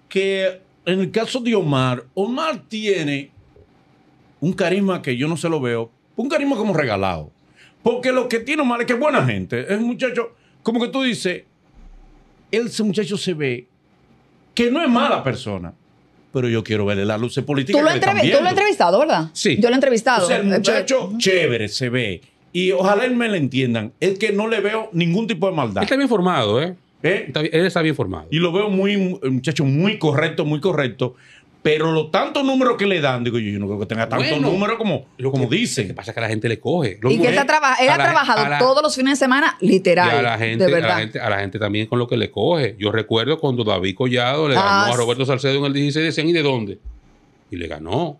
[SPEAKER 3] que en el caso de
[SPEAKER 2] Omar, Omar tiene un carisma que yo no se lo veo, un carisma como regalado. Porque lo que tiene Omar es que es buena gente. Es un muchacho, como que tú dices, ese muchacho se ve que no es mala persona. Pero yo quiero verle la luz política. Tú lo, tú lo has
[SPEAKER 1] entrevistado, ¿verdad? Sí. Yo lo he entrevistado. Es sea, eh, muchacho
[SPEAKER 2] eh, chévere se ve. Y ojalá él me lo entiendan. Es que no le veo ningún tipo de maldad. Está bien formado, ¿eh? ¿Eh? él está bien formado. Y lo veo muy, eh, muchacho, muy correcto, muy correcto. Pero los tantos números que le dan, digo yo, yo no creo que tenga tantos números como, lo como dicen. Lo que pasa es que la gente le
[SPEAKER 3] coge. y que él, ha trabajado
[SPEAKER 1] todos los fines de semana, literal. A la, gente,
[SPEAKER 3] A, la gente, también con lo que le coge. Yo recuerdo cuando David Collado le ganó ah, a Roberto Salcedo en el 16, de 100 ¿y de dónde? Y le ganó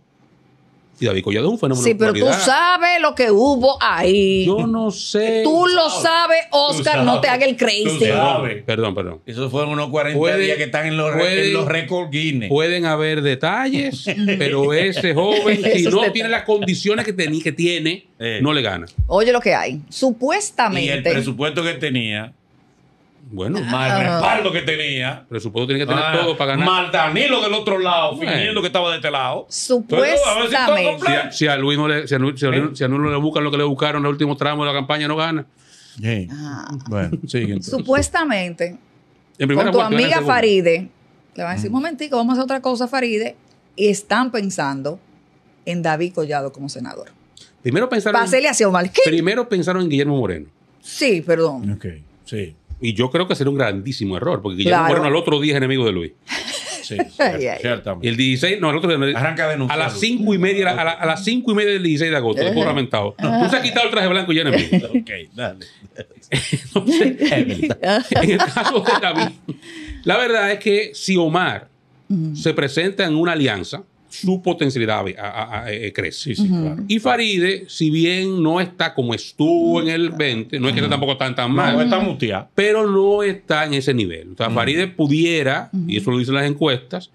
[SPEAKER 3] y David Collado es un fenómeno. Sí, pero tú
[SPEAKER 1] sabes lo que hubo ahí.
[SPEAKER 3] Yo no sé. Tú
[SPEAKER 1] lo sabes, Oscar, no te hagas el crazy.
[SPEAKER 3] Perdón, perdón. Eso fueron unos 40 días que están en los, récords Guinness. Pueden haber detalles, pero ese joven, si no tiene las condiciones que, que tiene, eh. no le gana.
[SPEAKER 1] Oye, lo que hay. Supuestamente. Y el
[SPEAKER 3] presupuesto que tenía. Bueno, ah, mal ah. respaldo
[SPEAKER 2] que tenía. Presupuesto tiene que tener ah, todo para ganar. Mal Danilo del otro lado, fingiendo que estaba de este lado.
[SPEAKER 3] Supuestamente. Si a, Luis no le, si si ¿Eh? le buscan lo que le buscaron en el último tramo de la campaña, no gana. Bueno,
[SPEAKER 1] Supuestamente,
[SPEAKER 3] con tu amiga Faride,
[SPEAKER 1] le van a decir, un momentico, vamos a hacer otra cosa, Faride, y están pensando en David Collado como senador.
[SPEAKER 3] Primero pensaron, en, primero pensaron en Guillermo Moreno.
[SPEAKER 1] Sí, perdón.
[SPEAKER 3] Ok, sí. Y yo creo que sería un grandísimo error, porque ya claro. Moreno al otro día enemigos de Luis. Sí,
[SPEAKER 1] Y
[SPEAKER 3] el 16, no, el otro día. Arranca a las 5 y a, las 5 y media del 16 de agosto, después lamentado. Tú se has quitado el traje blanco y ya enemigo. ok, dale. Entonces, en el caso de David, la verdad es que si Omar se presenta en una alianza, su potencialidad a, a, eh, eh, crece. Y Faride, si bien no está como estuvo mm, en el 20, no es que tampoco está tan mal, pero no está en ese nivel. O Faride pudiera, y eso lo dicen las encuestas,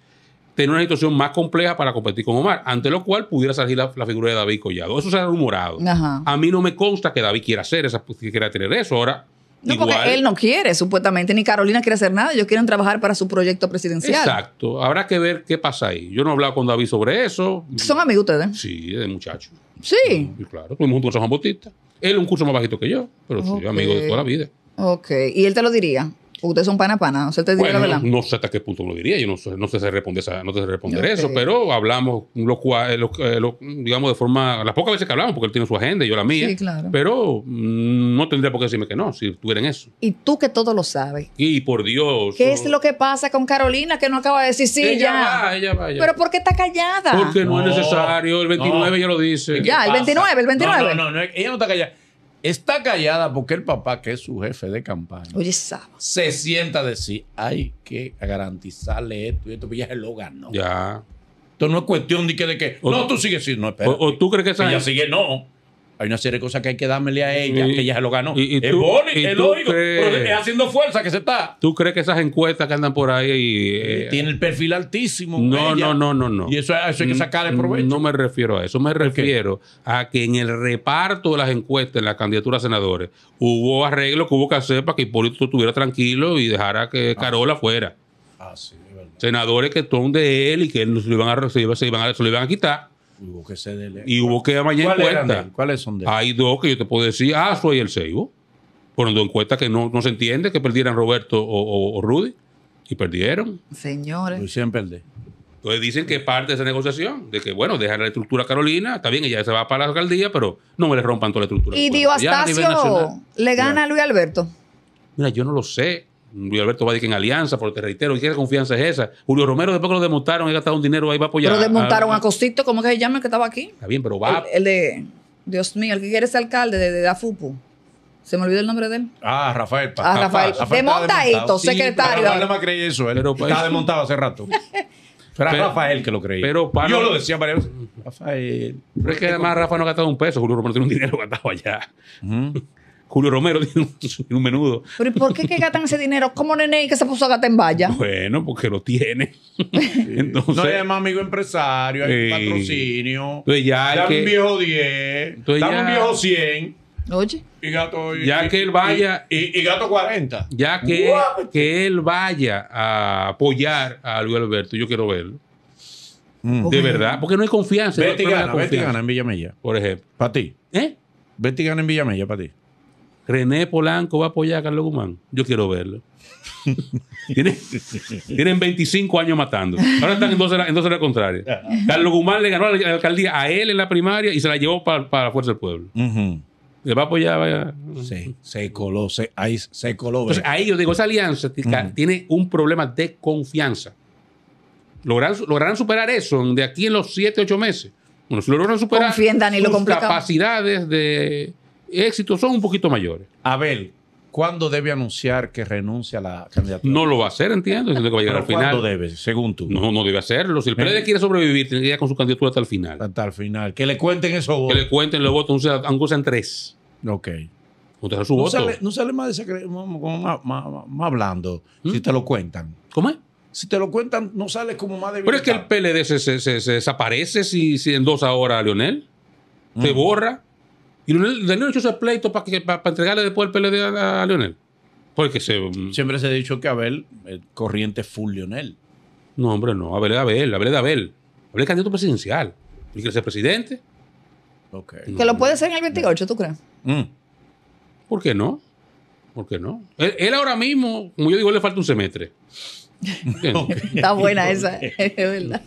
[SPEAKER 3] tener una situación más compleja para competir con Omar, ante lo cual pudiera salir la, figura de David Collado. Eso se ha rumorado. A mí no me consta que David quiera hacer esa, que quiera tener eso. Ahora, no, porque él
[SPEAKER 1] no quiere, supuestamente, ni Carolina quiere hacer nada. Ellos quieren trabajar para su proyecto presidencial.
[SPEAKER 3] Exacto. Habrá que ver qué pasa ahí. Yo no he hablado con David sobre eso. ¿Son amigos ustedes? ¿eh? Sí, de muchachos. Sí. Y claro, fuimos juntos a San Bautista. Él un curso más bajito que yo, pero soy amigo de toda la vida.
[SPEAKER 1] Ok. ¿Y él te lo diría? Usted es un pana pana, no se te verdad.
[SPEAKER 3] No, sé hasta qué punto lo diría, yo no, sé, no sé si responder, no sé responder eso, pero hablamos, eh, eh, lo, digamos, de forma. Las pocas veces que hablamos, porque él tiene su agenda y yo la mía. Sí, claro. Pero mm, no tendría por qué decirme que no, si tuvieran eso.
[SPEAKER 1] Y tú que todo lo sabes.
[SPEAKER 3] Y por Dios. ¿Qué es
[SPEAKER 1] lo que pasa con Carolina que no acaba de decir sí ella ya? Va, ella va, pero ¿por qué está callada? Porque
[SPEAKER 3] no, es necesario, el 29 ya lo dice. Ya, el
[SPEAKER 1] 29, el 29.
[SPEAKER 2] no, no ella no está callada. Está callada porque el papá, que es su jefe de campaña, se sienta a decir, hay que garantizarle esto y esto, porque ya se lo ganó. Ya. Esto no es cuestión de que, de que no, tú sigues, sin. no, O, tú crees que esa... Ella sigue, no hay una serie de cosas que hay que dármele a ella, que
[SPEAKER 3] ella se lo ganó. Y, es es
[SPEAKER 2] haciendo fuerza que se
[SPEAKER 3] está. ¿Tú crees que esas encuestas que andan por ahí eh, eh, tiene el perfil altísimo? No, no, no, no, no. Y eso, hay que mm, sacar el provecho. No, me refiero a eso, me refiero a que en el reparto de las encuestas en la candidatura a senadores hubo arreglos que hubo que hacer para que Hipólito estuviera tranquilo y dejara que ah, Carola fuera. Ah, sí, Senadores que son de él y que se iban a, se se lo iban a quitar
[SPEAKER 2] y hubo que, cederle. Y ¿Cuáles
[SPEAKER 3] Hay dos que yo te puedo decir. Ah, soy el Seibo. por en cuenta que no, se entiende que perdieran Roberto o, Rudy. Y perdieron. Señores. Pues siempre Entonces dicen que parte de esa negociación, de que, bueno, dejar la estructura Carolina, está bien, ella se va para la alcaldía, pero no me le rompan toda la estructura. ¿Y Dio
[SPEAKER 1] le gana a Luis Alberto?
[SPEAKER 3] Mira, yo no lo sé. Luis Alberto Valle en Alianza, porque reitero, ¿qué confianza es esa? Julio Romero, después que lo desmontaron, ha gastado un dinero ahí para apoyar. Pero desmontaron a,
[SPEAKER 1] Costito, ¿cómo que se llama el que estaba aquí?
[SPEAKER 3] Está bien, pero va.
[SPEAKER 1] El, de, Dios mío, el que quiere ser alcalde de, de Se me olvidó el nombre de él.
[SPEAKER 3] Ah, Rafael. Ah, Rafael. Rafael
[SPEAKER 1] secretario. Pero,
[SPEAKER 2] no me creí eso, él pero, pues, desmontado hace rato. Pero, Rafael que lo
[SPEAKER 3] creía. Yo lo decía varias Rafael. Pero es que además Rafa no ha gastado un peso, Julio Romero tiene un dinero gastado allá. Julio Romero tiene un, menudo.
[SPEAKER 1] ¿Pero y por qué que gastan ese dinero? ¿Cómo Nene que se puso a gastar en valla?
[SPEAKER 3] Bueno, porque lo tiene. entonces, no, es más amigo
[SPEAKER 2] empresario, hay patrocinio. Entonces ya es un viejo 10, está un viejo 100. Oye. Y gato. Y, ya que él vaya. Y, gato 40.
[SPEAKER 3] Ya que, que él vaya a apoyar a Luis Alberto, yo quiero verlo. Mm. De verdad, porque no hay confianza. vete no, gana, confianza. gana en Villamella. Por ejemplo. Para ti. ¿Eh? y gana en Villamella, para ti. René Polanco va a apoyar a Carlos Guzmán. Yo quiero verlo. ¿Tienen, 25 años matando. Ahora están en dos horas contrarias. Carlos Guzmán le ganó a la alcaldía a él en la primaria y se la llevó para, la Fuerza del Pueblo. Le va a apoyar. Sí, se coló. ahí se coló. Entonces, ahí yo digo, esa alianza tiene un problema de confianza. ¿Lograrán, superar eso de aquí en los 7, 8 meses? Bueno, si logran superar capacidades de éxitos son un poquito mayores. Abel, ¿cuándo debe anunciar que renuncia a la candidatura? No lo va a hacer, entiendo, al final. ¿Cuándo debe, según tú? No, no debe hacerlo. Si el ¿Eh? PLD quiere sobrevivir, tiene que ir con su candidatura hasta el final. Hasta el final. Que le cuenten esos votos. Que le cuenten los votos, aunque sean tres. Ok. no, Sale,
[SPEAKER 2] más, más, si ¿Mm? te lo cuentan. ¿Cómo es? Si te lo cuentan, no sale como más de. Pero es que el
[SPEAKER 3] PLD se, se, desaparece si, si dos ahora a Leonel. Se mm. borra. Y Leonel hecho ese pleito para entregarle después el PLD a, a Leonel. Porque mm, Siempre se ha dicho que Abel, el eh, corriente full Leonel. No, hombre, no. Abel es Abel, Abel es Abel. Abel candidato presidencial. Y quiere ser presidente. Okay. que lo
[SPEAKER 1] puede ser en el 28, ¿tú crees?
[SPEAKER 3] Mm. ¿Por qué no? ¿Por qué no? Él, él,
[SPEAKER 1] ahora mismo,
[SPEAKER 3] como yo digo, le falta un semestre.
[SPEAKER 1] Está buena esa, es verdad.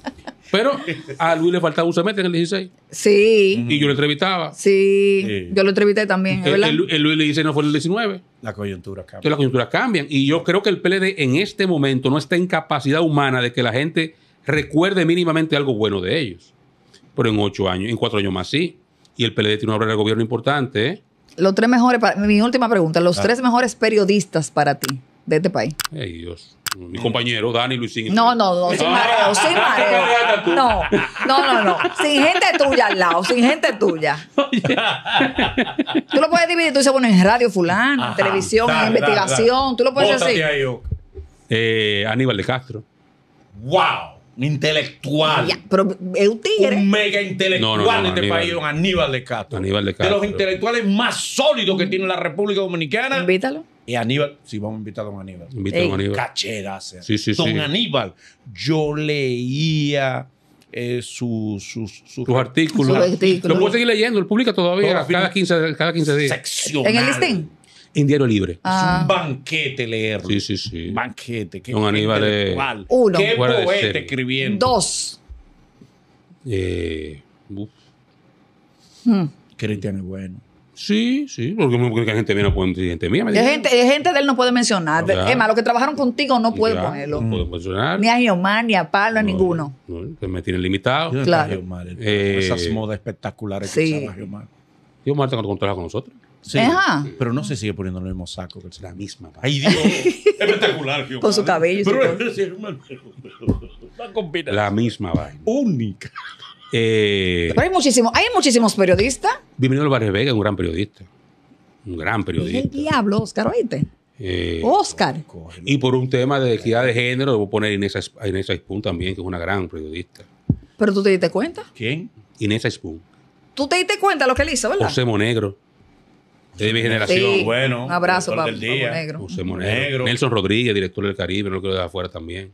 [SPEAKER 3] Pero a Luis le faltaba un semestre en el 16.
[SPEAKER 1] Sí.
[SPEAKER 3] Y yo lo entrevistaba. Sí.
[SPEAKER 1] Yo lo entrevisté también, eh, El,
[SPEAKER 3] Luis le dice no fue en el 19. La coyuntura cambia. las coyunturas cambian. Y yo creo que el PLD en este momento no está en capacidad humana de que la gente recuerde mínimamente algo bueno de ellos. Pero en ocho años, en cuatro años más sí. Y el PLD tiene una obra de gobierno importante. ¿eh?
[SPEAKER 1] Los tres mejores, mi última pregunta, los ah. tres mejores periodistas para ti de este
[SPEAKER 3] país. Ay, Dios mi compañero Dani Luisín. No, no, no, sin ah. mareo, sin mareo.
[SPEAKER 1] No, no, no, no. Sin gente tuya al lado, sin gente tuya. Tú lo puedes dividir, tú dices, bueno, en radio fulano, en televisión, en investigación, tú lo puedes decir.
[SPEAKER 3] Eh, Aníbal de Castro.
[SPEAKER 2] ¡Wow! intelectual. pero es un tigre. Un mega intelectual En este país, Aníbal
[SPEAKER 3] de Castro. De los
[SPEAKER 2] intelectuales más sólidos que tiene la República Dominicana. Invítalo. Y Aníbal, si sí, vamos a invitar a don Aníbal.
[SPEAKER 3] Invita a don Aníbal. cachera, Sí, sí, don
[SPEAKER 2] Aníbal, yo leía
[SPEAKER 3] eh, sus artículos. Lo puedo seguir leyendo, el publica todavía cada 15, días. ¿En el listín? En Diario Libre. Es un ah. banquete leerlo. Sí,
[SPEAKER 2] sí, sí. Banquete. Qué don Aníbal es... Uno. Qué poeta escribiendo.
[SPEAKER 1] Dos.
[SPEAKER 3] Eh, hmm. Cristian es bueno. Sí, sí, porque hay gente mía no puede gente mía. Hay gente, de
[SPEAKER 1] gente de él no puede mencionar. Emma, los que trabajaron contigo no pueden ponerlo.
[SPEAKER 3] No puedo mm. mencionar. Ni
[SPEAKER 1] a Geomar, ni a Pablo, a ninguno.
[SPEAKER 3] me tienen limitado. claro. esas eh, modas espectaculares sí. que a Geomar. Geomar
[SPEAKER 2] está con nosotros. Sí, Ajá. pero no se sigue poniendo el mismo saco que es la misma. Ay Dios, espectacular. Giovanni. Con su cabello. la
[SPEAKER 3] misma vaina. Única. Eh, Pero hay
[SPEAKER 1] muchísimos, hay muchísimos periodistas.
[SPEAKER 3] Bienvenido Álvarez Vega, un gran periodista. Un gran periodista. el
[SPEAKER 1] diablo, Oscar, oíste. Oscar. Eh,
[SPEAKER 3] y por un tema de equidad de género, debo poner Inés, Inés Aispun también, que es una gran periodista.
[SPEAKER 1] ¿Pero tú te diste cuenta?
[SPEAKER 3] ¿Quién? Inés Aispun.
[SPEAKER 1] ¿Tú te diste cuenta lo que él hizo, verdad? José
[SPEAKER 3] Monegro. De mi generación. bueno. Un abrazo para José Monegro. Nelson Rodríguez, director del Caribe, no lo quiero dejar afuera también.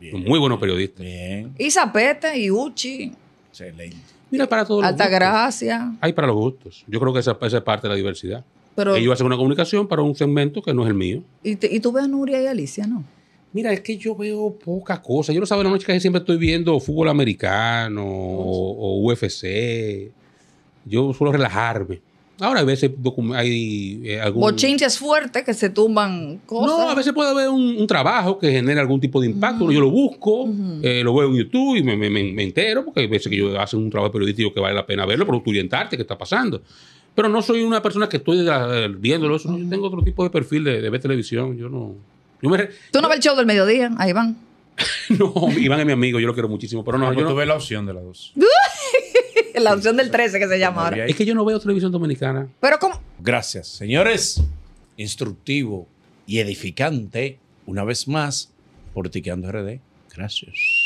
[SPEAKER 3] Muy buenos periodistas. Bien.
[SPEAKER 1] Y Zapete y Uchi. Excelente. Mira, para todos Alta los gracia.
[SPEAKER 3] Hay para los gustos. Yo creo que esa, es parte de la diversidad. Pero, Ellos hacen una comunicación para un segmento que no es el mío.
[SPEAKER 1] Y, tú ves a Nuria y
[SPEAKER 3] Alicia, ¿no? Mira, es que yo veo pocas cosas. Yo no sabes, la noche que siempre estoy viendo fútbol americano o, UFC. Yo suelo relajarme. Ahora a veces hay eh, algún
[SPEAKER 1] algún... fuertes que se tumban cosas. No, a veces puede haber
[SPEAKER 3] un, trabajo que genera algún tipo de impacto. Yo lo busco, eh, lo veo en YouTube y me, entero, porque a veces que yo hago un trabajo periodístico que vale la pena verlo, pero tú orientarte qué está pasando. Pero no soy una persona que estoy eh, viéndolo eso. Yo tengo otro tipo de perfil de, ver televisión. Yo no... ¿Tú
[SPEAKER 1] no ves el show del mediodía? Ahí van.
[SPEAKER 3] no, Iván es mi amigo, yo lo quiero muchísimo, pero no. yo no... tuve la opción de las
[SPEAKER 2] dos.
[SPEAKER 1] la opción del 13 que se llama ahora. Es
[SPEAKER 3] que yo no veo televisión dominicana.
[SPEAKER 1] Pero como
[SPEAKER 2] Gracias, señores. Instructivo y edificante, una vez más, por Tiqueando RD. Gracias.